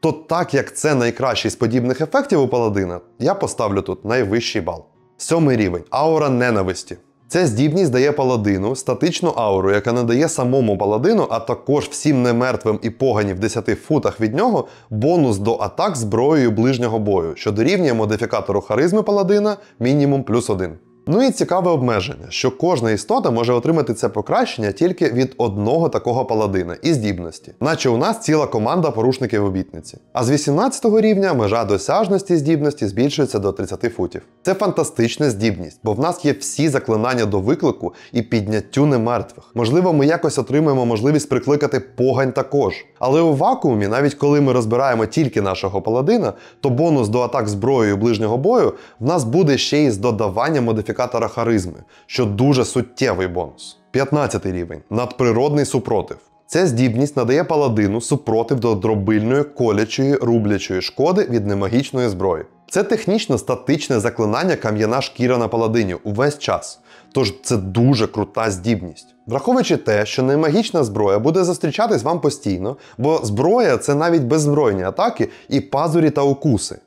то так як це найкращий з подібних ефектів у паладина, я поставлю тут найвищий бал. Сьомий рівень аура ненависті. Ця здібність дає паладину статичну ауру, яка надає самому паладину, а також всім немертвим і погані в 10 футах від нього бонус до атак зброєю ближнього бою, що дорівнює модифікатору харизми паладина мінімум плюс 1. Ну і цікаве обмеження, що кожна істота може отримати це покращення тільки від одного такого паладина і здібності, наче у нас ціла команда порушників обітниці. А з 18 рівня межа досяжності здібності збільшується до 30 футів. Це фантастична здібність, бо в нас є всі заклинання до виклику і підняттю немертвих. Можливо, ми якось отримаємо можливість прикликати погань також. Але у вакуумі, навіть коли ми розбираємо тільки нашого паладина, то бонус до атак зброєю ближнього бою в нас буде ще й з додаванням модифікації модифікатора харизми, що дуже суттєвий бонус. 15 рівень надприродний супротив. Ця здібність надає паладину супротив до дробильної колячої рублячої шкоди від немагічної зброї. Це технічно статичне заклинання кам'яна шкіра на паладині увесь час. Тож це дуже крута здібність. Враховуючи те, що немагічна зброя буде зустрічатись вам постійно, бо зброя це навіть беззбройні атаки і пазурі та укуси,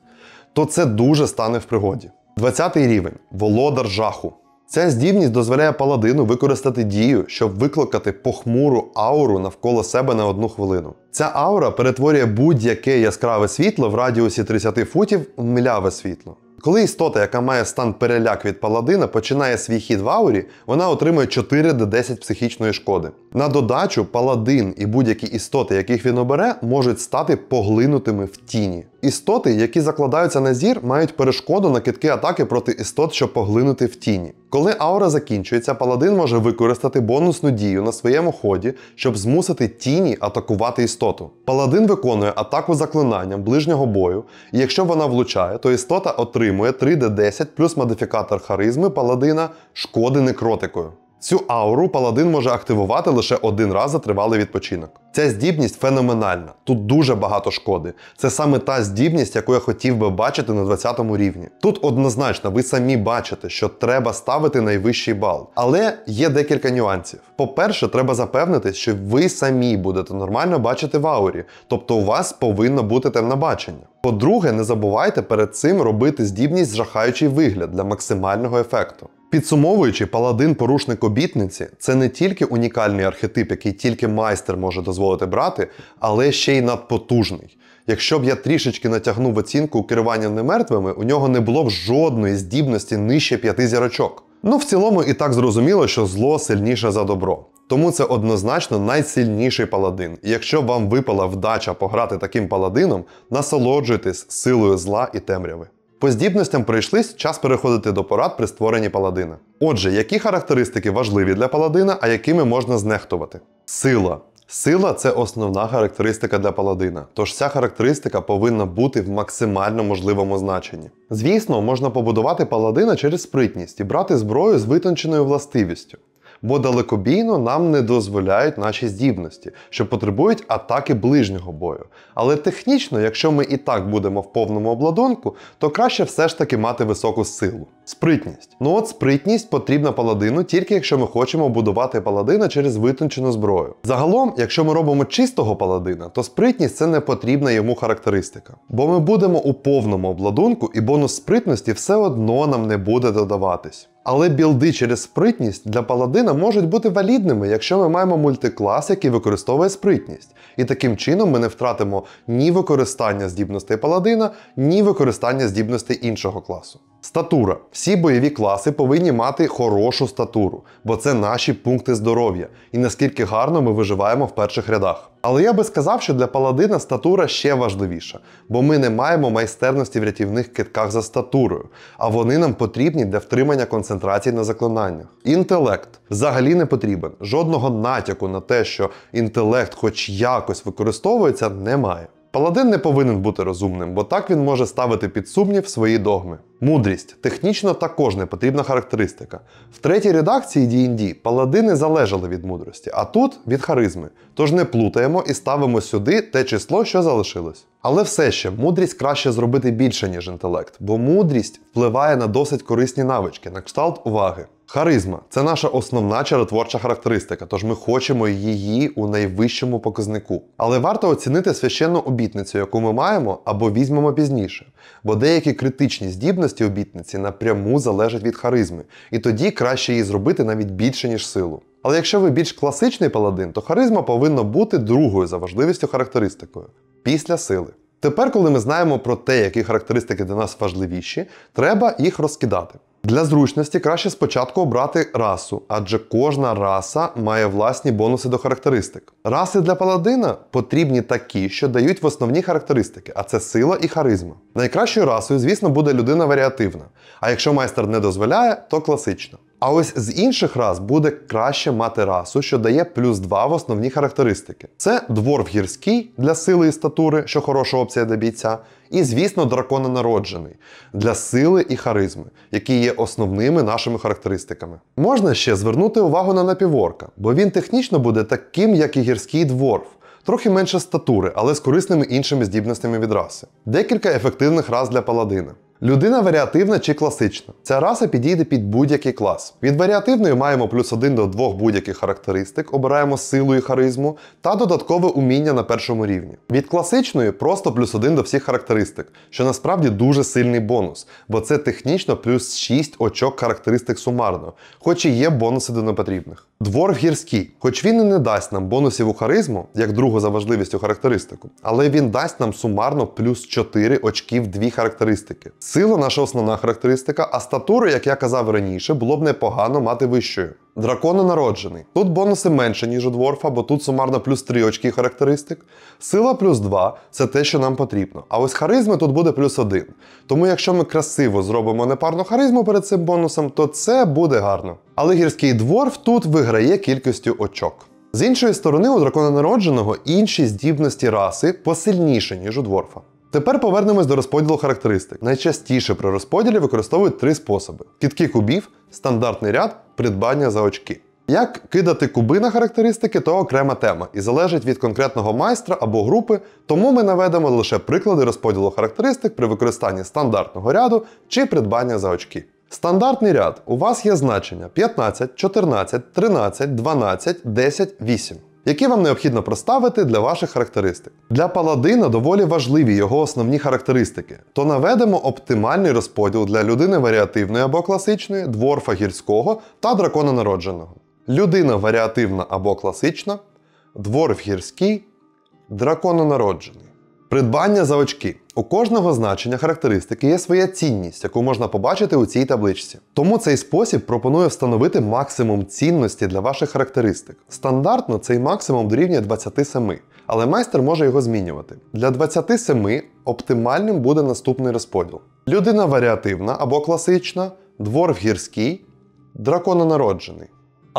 то це дуже стане в пригоді. 20 рівень володар жаху. Ця здібність дозволяє паладину використати дію, щоб викликати похмуру ауру навколо себе на одну хвилину. Ця аура перетворює будь-яке яскраве світло в радіусі 30 футів в мляве світло. Коли істота, яка має стан переляк від паладина, починає свій хід в аурі, вона отримує 4 до 10 психічної шкоди. На додачу, паладин і будь-які істоти, яких він обере, можуть стати поглинутими в тіні. Істоти, які закладаються на зір, мають перешкоду на китки атаки проти істот, що поглинути в тіні. Коли аура закінчується, паладин може використати бонусну дію на своєму ході, щоб змусити тіні атакувати істоту. Паладин виконує атаку заклинанням ближнього бою, і якщо вона влучає, то істота отримує 3D10 плюс модифікатор харизми паладина шкоди некротикою. Цю ауру паладин може активувати лише один раз за тривалий відпочинок. Ця здібність феноменальна. Тут дуже багато шкоди. Це саме та здібність, яку я хотів би бачити на 20 рівні. Тут однозначно ви самі бачите, що треба ставити найвищий бал. Але є декілька нюансів. По-перше, треба запевнитись, що ви самі будете нормально бачити в аурі, тобто у вас повинно бути темне бачення. По-друге, не забувайте перед цим робити здібність жахаючий вигляд для максимального ефекту. Підсумовуючи, паладин порушник обітниці це не тільки унікальний архетип, який тільки майстер може дозволити брати, але ще й надпотужний. Якщо б я трішечки натягнув оцінку керування немертвими, у нього не було б жодної здібності нижче п'яти зірочок. Ну в цілому і так зрозуміло, що зло сильніше за добро. Тому це однозначно найсильніший паладин. І якщо вам випала вдача пограти таким паладином, насолоджуйтесь силою зла і темряви. По здібностям пройшлись, час переходити до порад при створенні паладина. Отже, які характеристики важливі для паладина, а якими можна знехтувати? Сила. Сила це основна характеристика для паладина, тож ця характеристика повинна бути в максимально можливому значенні. Звісно, можна побудувати паладина через спритність і брати зброю з витонченою властивістю бо далекобійно нам не дозволяють наші здібності, що потребують атаки ближнього бою. Але технічно, якщо ми і так будемо в повному обладунку, то краще все ж таки мати високу силу. Спритність. Ну от спритність потрібна паладину, тільки якщо ми хочемо будувати паладина через витончену зброю. Загалом, якщо ми робимо чистого паладина, то спритність це не потрібна йому характеристика. Бо ми будемо у повному обладунку і бонус спритності все одно нам не буде додаватись. Але білди через спритність для паладина можуть бути валідними, якщо ми маємо мультиклас, який використовує спритність. І таким чином ми не втратимо ні використання здібностей паладина, ні використання здібностей іншого класу. Статура. Всі бойові класи повинні мати хорошу статуру, бо це наші пункти здоров'я і наскільки гарно ми виживаємо в перших рядах. Але я би сказав, що для паладина статура ще важливіша, бо ми не маємо майстерності в рятівних китках за статурою, а вони нам потрібні для втримання концентрації на заклинаннях. Інтелект взагалі не потрібен. Жодного натяку на те, що інтелект хоч якось використовується, немає. Паладин не повинен бути розумним, бо так він може ставити під сумнів свої догми. Мудрість технічно також не потрібна характеристика. В третій редакції D&D паладини залежали від мудрості, а тут від харизми. Тож не плутаємо і ставимо сюди те число, що залишилось. Але все ще мудрість краще зробити більше, ніж інтелект, бо мудрість впливає на досить корисні навички, на кшталт уваги. Харизма це наша основна чаротворча характеристика, тож ми хочемо її у найвищому показнику. Але варто оцінити священну обітницю, яку ми маємо або візьмемо пізніше, бо деякі критичні здібності обітниці напряму залежать від харизми, і тоді краще її зробити навіть більше, ніж силу. Але якщо ви більш класичний паладин, то харизма повинна бути другою за важливістю характеристикою після сили. Тепер, коли ми знаємо про те, які характеристики для нас важливіші, треба їх розкидати. Для зручності краще спочатку обрати расу, адже кожна раса має власні бонуси до характеристик. Раси для паладина потрібні такі, що дають в основні характеристики, а це сила і харизма. Найкращою расою, звісно, буде людина варіативна, а якщо майстер не дозволяє, то класична. А ось з інших рас буде краще мати расу, що дає плюс 2 в основні характеристики. Це дворф гірський для сили і статури, що хороша опція для бійця, і, звісно, дракононароджений для сили і харизми, які є основними нашими характеристиками. Можна ще звернути увагу на напіворка, бо він технічно буде таким, як і гірський дворф. Трохи менше статури, але з корисними іншими здібностями від раси. Декілька ефективних рас для паладина. Людина варіативна чи класична. Ця раса підійде під будь-який клас. Від варіативної маємо плюс один до двох будь-яких характеристик, обираємо силу і харизму та додаткове уміння на першому рівні. Від класичної просто плюс один до всіх характеристик, що насправді дуже сильний бонус, бо це технічно плюс 6 очок характеристик сумарно, хоч і є бонуси до непотрібних. Дворф гірський, хоч він і не дасть нам бонусів у харизму, як другу за важливістю характеристику, але він дасть нам сумарно плюс 4 очків дві характеристики. Сила наша основна характеристика, а статуру, як я казав раніше, було б непогано мати вищою. Дракона народжений. Тут бонуси менше, ніж у дворфа, бо тут сумарно плюс 3 очки характеристик. Сила плюс 2 це те, що нам потрібно. А ось харизми тут буде плюс 1. Тому якщо ми красиво зробимо непарну харизму перед цим бонусом, то це буде гарно. Але гірський дворф тут виграє кількістю очок. З іншої сторони, у дракона народженого інші здібності раси посильніші, ніж у дворфа. Тепер повернемось до розподілу характеристик. Найчастіше при розподілі використовують три способи: кітки кубів, стандартний ряд, придбання за очки. Як кидати куби на характеристики, то окрема тема і залежить від конкретного майстра або групи, тому ми наведемо лише приклади розподілу характеристик при використанні стандартного ряду чи придбання за очки. Стандартний ряд у вас є значення 15, 14, 13, 12, 12, 10, 8 які вам необхідно проставити для ваших характеристик. Для паладина доволі важливі його основні характеристики, то наведемо оптимальний розподіл для людини варіативної або класичної, дворфа гірського та дракона народженого. Людина варіативна або класична, дворф гірський, дракононароджений. Придбання за очки. У кожного значення характеристики є своя цінність, яку можна побачити у цій табличці. Тому цей спосіб пропонує встановити максимум цінності для ваших характеристик. Стандартно цей максимум дорівнює 27, але майстер може його змінювати. Для 27 оптимальним буде наступний розподіл: людина варіативна або класична, дворф гірський, дракононароджений.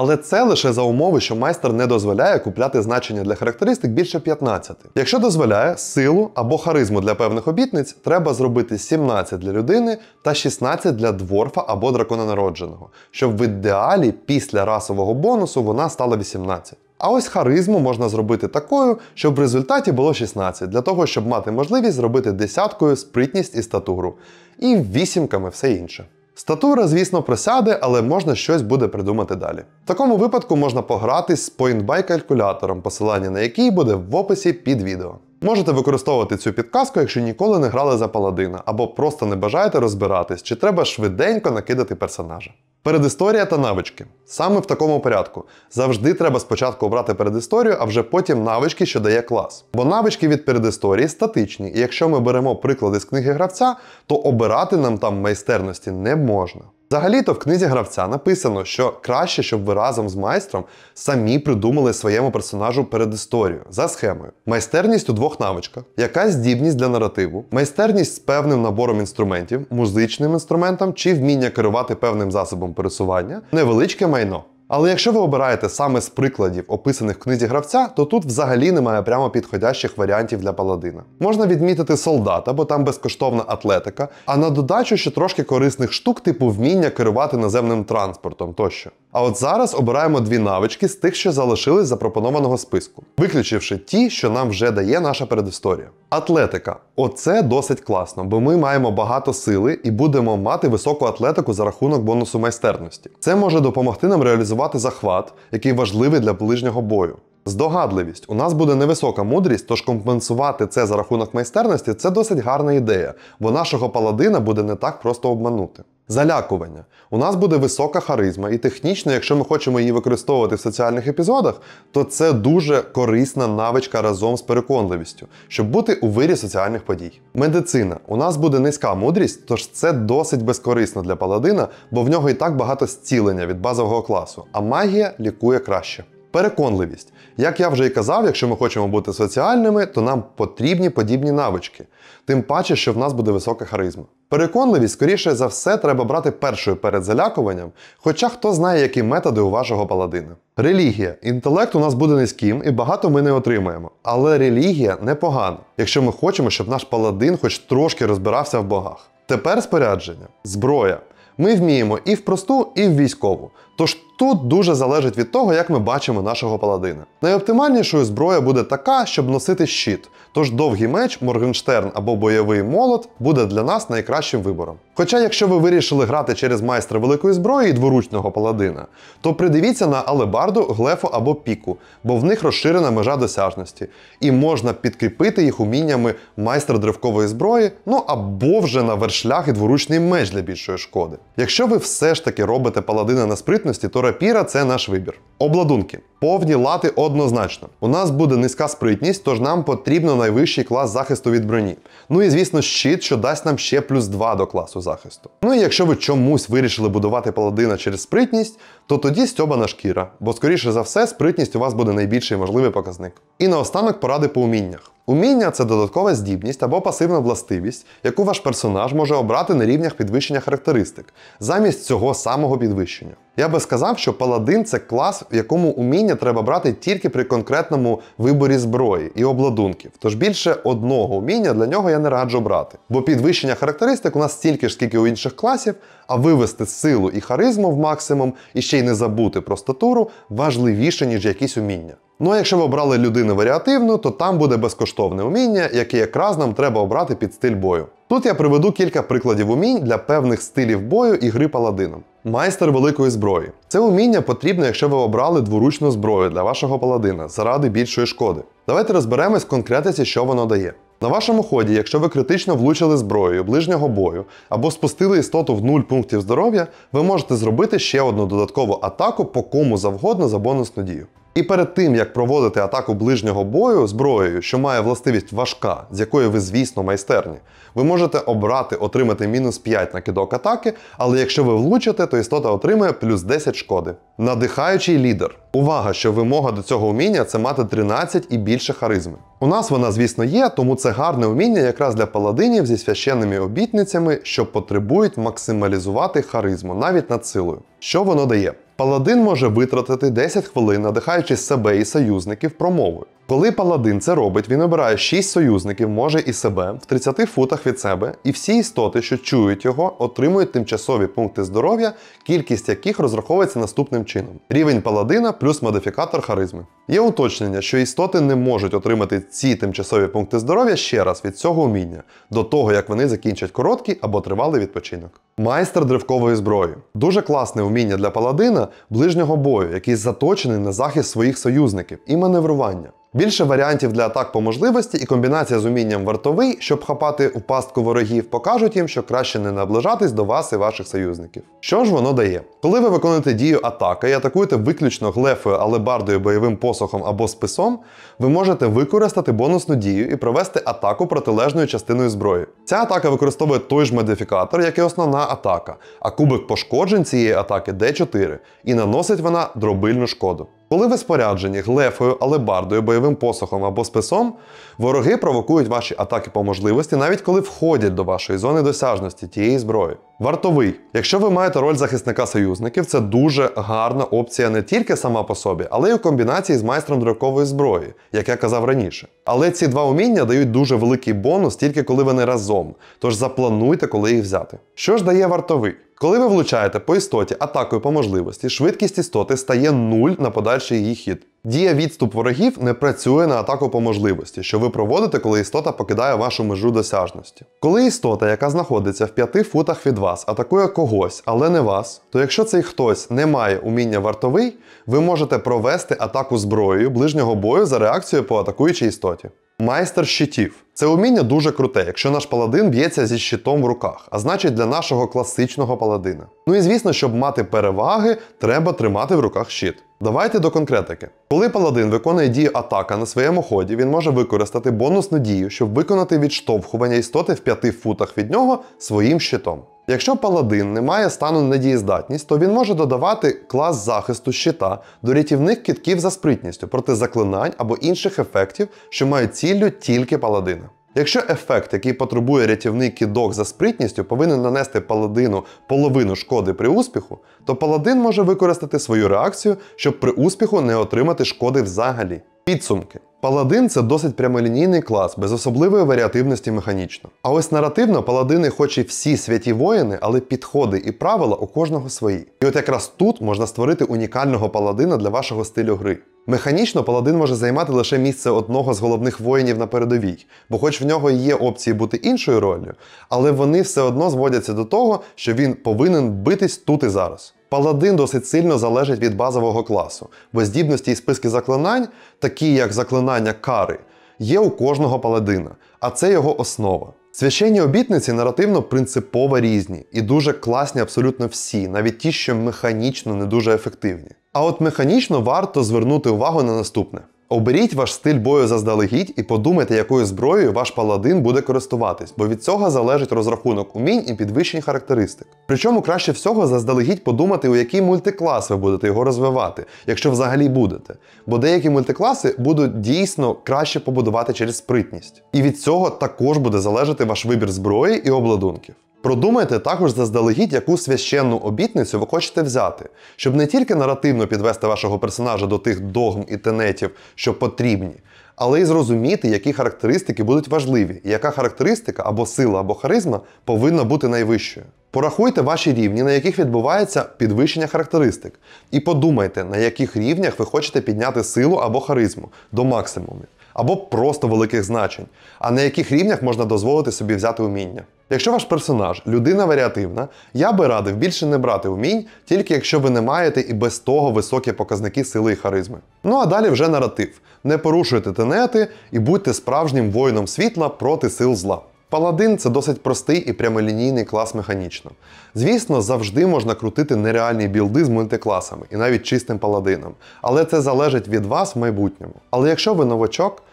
Але це лише за умови, що майстер не дозволяє купляти значення для характеристик більше 15. Якщо дозволяє, силу або харизму для певних обітниць треба зробити 17 для людини та 16 для дворфа або дракононародженого, щоб в ідеалі після расового бонусу вона стала 18. А ось харизму можна зробити такою, щоб в результаті було 16, для того, щоб мати можливість зробити десяткою спритність і статуру. І вісімками все інше. Статура, звісно, просяде, але можна щось буде придумати далі. В такому випадку можна погратись з PointBy калькулятором, посилання на який буде в описі під відео. Можете використовувати цю підказку, якщо ніколи не грали за паладина, або просто не бажаєте розбиратись, чи треба швиденько накидати персонажа. Передісторія та навички. Саме в такому порядку. Завжди треба спочатку обрати передісторію, а вже потім навички, що дає клас. Бо навички від передісторії статичні, і якщо ми беремо приклади з книги гравця, то обирати нам там майстерності не можна. Взагалі-то в книзі гравця написано, що краще, щоб ви разом з майстром самі придумали своєму персонажу передісторію за схемою. Майстерність у двох навичках, якась здібність для наративу, майстерність з певним набором інструментів, музичним інструментом чи вміння керувати певним засобом пересування, невеличке майно. Але якщо ви обираєте саме з прикладів, описаних в книзі гравця, то тут взагалі немає прямо підходящих варіантів для паладина. Можна відмітити солдата, бо там безкоштовна атлетика, а на додачу ще трошки корисних штук, типу вміння керувати наземним транспортом тощо. А от зараз обираємо дві навички з тих, що залишились запропонованого списку, виключивши ті, що нам вже дає наша передісторія. Атлетика. Оце досить класно, бо ми маємо багато сили і будемо мати високу атлетику за рахунок бонусу майстерності. Це може допомогти нам реалізувати захват, який важливий для ближнього бою. Здогадливість. У нас буде невисока мудрість, тож компенсувати це за рахунок майстерності це досить гарна ідея, бо нашого паладина буде не так просто обманути. Залякування. У нас буде висока харизма, і технічно, якщо ми хочемо її використовувати в соціальних епізодах, то це дуже корисна навичка разом з переконливістю, щоб бути у вирі соціальних подій. Медицина. У нас буде низька мудрість, тож це досить безкорисно для паладина, бо в нього і так багато зцілення від базового класу, а магія лікує краще. Переконливість. Як я вже і казав, якщо ми хочемо бути соціальними, то нам потрібні подібні навички, тим паче, що в нас буде висока харизма. Переконливість, скоріше за все, треба брати першою перед залякуванням, хоча хто знає, які методи у вашого паладина. Релігія. Інтелект у нас буде низьким і багато ми не отримаємо. Але релігія непогана, якщо ми хочемо, щоб наш паладин хоч трошки розбирався в богах. Тепер спорядження зброя. Ми вміємо і в просту, і в військову. Тож тут дуже залежить від того, як ми бачимо нашого паладина. Найоптимальнішою зброєю буде така, щоб носити щит. Тож довгий меч, Моргенштерн або бойовий молот буде для нас найкращим вибором. Хоча, якщо ви вирішили грати через майстра великої зброї і дворучного паладина, то придивіться на алебарду, глефу або піку, бо в них розширена межа досяжності, і можна підкріпити їх уміннями майстра древкової зброї, ну або вже на вершлях і дворучний меч для більшої шкоди. Якщо ви все ж таки робите паладина на спритність, вагітності, то рапіра це наш вибір. Обладунки. Повні лати однозначно. У нас буде низька спритність, тож нам потрібно найвищий клас захисту від броні. Ну і звісно, щит, що дасть нам ще плюс 2 до класу захисту. Ну і якщо ви чомусь вирішили будувати паладина через спритність, то тоді стьобана шкіра, бо, скоріше за все, спритність у вас буде найбільший можливий показник. І наостанок поради по уміннях. Уміння це додаткова здібність або пасивна властивість, яку ваш персонаж може обрати на рівнях підвищення характеристик, замість цього самого підвищення. Я би сказав, що паладин це клас, в якому уміння треба брати тільки при конкретному виборі зброї і обладунків. Тож більше одного уміння для нього я не раджу брати. Бо підвищення характеристик у нас стільки ж, скільки у інших класів, а вивести силу і харизму в максимум і ще й не забути про статуру важливіше, ніж якісь уміння. Ну а якщо ви обрали людину варіативну, то там буде безкоштовне уміння, яке якраз нам треба обрати під стиль бою. Тут я приведу кілька прикладів умінь для певних стилів бою і гри паладином. Майстер великої зброї. Це уміння потрібно, якщо ви обрали дворучну зброю для вашого паладина заради більшої шкоди. Давайте розберемось в конкретиці, що воно дає. На вашому ході, якщо ви критично влучили зброєю ближнього бою або спустили істоту в 0 пунктів здоров'я, ви можете зробити ще одну додаткову атаку по кому завгодно за бонусну дію. І перед тим, як проводити атаку ближнього бою зброєю, що має властивість важка, з якої ви, звісно, майстерні, ви можете обрати отримати мінус 5 на кидок атаки, але якщо ви влучите, то істота отримує плюс 10 шкоди. Надихаючий лідер. Увага, що вимога до цього вміння це мати 13 і більше харизми. У нас вона, звісно, є, тому це гарне уміння якраз для паладинів зі священними обітницями, що потребують максималізувати харизму навіть над силою. Що воно дає? Паладин може витратити 10 хвилин, надихаючи себе і союзників промовою. Коли паладин це робить, він обирає шість союзників, може і себе, в 30 футах від себе, і всі істоти, що чують його, отримують тимчасові пункти здоров'я, кількість яких розраховується наступним чином: рівень паладина плюс модифікатор харизми. Є уточнення, що істоти не можуть отримати ці тимчасові пункти здоров'я ще раз від цього уміння, до того як вони закінчать короткий або тривалий відпочинок. Майстер дривкової зброї дуже класне уміння для паладина ближнього бою, який заточений на захист своїх союзників і маневрування. Більше варіантів для атак по можливості і комбінація з умінням вартовий, щоб хапати у пастку ворогів, покажуть їм, що краще не наближатись до вас і ваших союзників. Що ж воно дає? Коли ви виконуєте дію атака і атакуєте виключно глефою, алебардою, бойовим посохом або списом, ви можете використати бонусну дію і провести атаку протилежною частиною зброї. Ця атака використовує той ж модифікатор, як і основна атака, а кубик пошкоджень цієї атаки D4, і наносить вона дробильну шкоду. Коли ви споряджені глефою, алебардою, бойовим посохом або списом, вороги провокують ваші атаки по можливості, навіть коли входять до вашої зони досяжності тієї зброї. Вартовий. Якщо ви маєте роль захисника союзників, це дуже гарна опція не тільки сама по собі, але й у комбінації з майстром дракової зброї, як я казав раніше. Але ці два уміння дають дуже великий бонус тільки коли вони разом. Тож заплануйте, коли їх взяти. Що ж дає вартовий? Коли ви влучаєте по істоті атакою по можливості, швидкість істоти стає 0 на подальший її хід. Дія відступ ворогів не працює на атаку по можливості, що ви проводите, коли істота покидає вашу межу досяжності. Коли істота, яка знаходиться в 5 футах від вас, атакує когось, але не вас, то якщо цей хтось не має уміння вартовий, ви можете провести атаку зброєю ближнього бою за реакцією по атакуючій істоті. Майстер щитів. Це уміння дуже круте, якщо наш паладин б'ється зі щитом в руках, а значить для нашого класичного паладина. Ну і звісно, щоб мати переваги, треба тримати в руках щит. Давайте до конкретики. Коли паладин виконує дію атака на своєму ході, він може використати бонусну дію, щоб виконати відштовхування істоти в 5 футах від нього своїм щитом. Якщо паладин не має стану недієздатність, то він може додавати клас захисту щита до рятівних китків за спритністю проти заклинань або інших ефектів, що мають ціллю тільки паладина. Якщо ефект, який потребує рятівний кідок за спритністю, повинен нанести паладину половину шкоди при успіху, то паладин може використати свою реакцію, щоб при успіху не отримати шкоди взагалі. Підсумки. Паладин це досить прямолінійний клас, без особливої варіативності механічно. А ось наративно паладини, хоч і всі святі воїни, але підходи і правила у кожного свої. І от якраз тут можна створити унікального паладина для вашого стилю гри. Механічно паладин може займати лише місце одного з головних воїнів на передовій, бо хоч в нього є опції бути іншою роллю, але вони все одно зводяться до того, що він повинен битись тут і зараз. Паладин досить сильно залежить від базового класу, бо здібності і списки заклинань, такі як заклинання кари, є у кожного паладина, а це його основа. Священні обітниці наративно принципово різні і дуже класні абсолютно всі, навіть ті, що механічно не дуже ефективні. А от механічно варто звернути увагу на наступне. Оберіть ваш стиль бою заздалегідь і подумайте, якою зброєю ваш паладин буде користуватись, бо від цього залежить розрахунок умінь і підвищень характеристик. Причому краще всього заздалегідь подумати, у який мультиклас ви будете його розвивати, якщо взагалі будете. Бо деякі мультикласи будуть дійсно краще побудувати через спритність. І від цього також буде залежати ваш вибір зброї і обладунків. Продумайте також заздалегідь, яку священну обітницю ви хочете взяти, щоб не тільки наративно підвести вашого персонажа до тих догм і тенетів, що потрібні, але й зрозуміти, які характеристики будуть важливі, і яка характеристика або сила, або харизма повинна бути найвищою. Порахуйте ваші рівні, на яких відбувається підвищення характеристик, і подумайте, на яких рівнях ви хочете підняти силу або харизму до максимуму або просто великих значень, а на яких рівнях можна дозволити собі взяти уміння. Якщо ваш персонаж людина варіативна, я би радив більше не брати умінь, тільки якщо ви не маєте і без того високі показники сили і харизми. Ну а далі вже наратив: не порушуйте тенети і будьте справжнім воїном світла проти сил зла. Паладин це досить простий і прямолінійний клас механічно. Звісно, завжди можна крутити нереальні білди з мультикласами і навіть чистим паладином, але це залежить від вас в майбутньому. Але якщо ви новачок,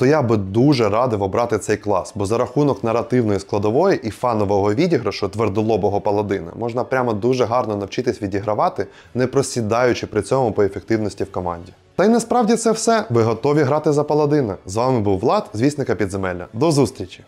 то я би дуже радив обрати цей клас, бо за рахунок наративної складової і фанового відіграшу твердолобого паладина можна прямо дуже гарно навчитись відігравати, не просідаючи при цьому по ефективності в команді. Та й насправді це все. Ви готові грати за паладина. З вами був Влад, звісника підземелля. До зустрічі!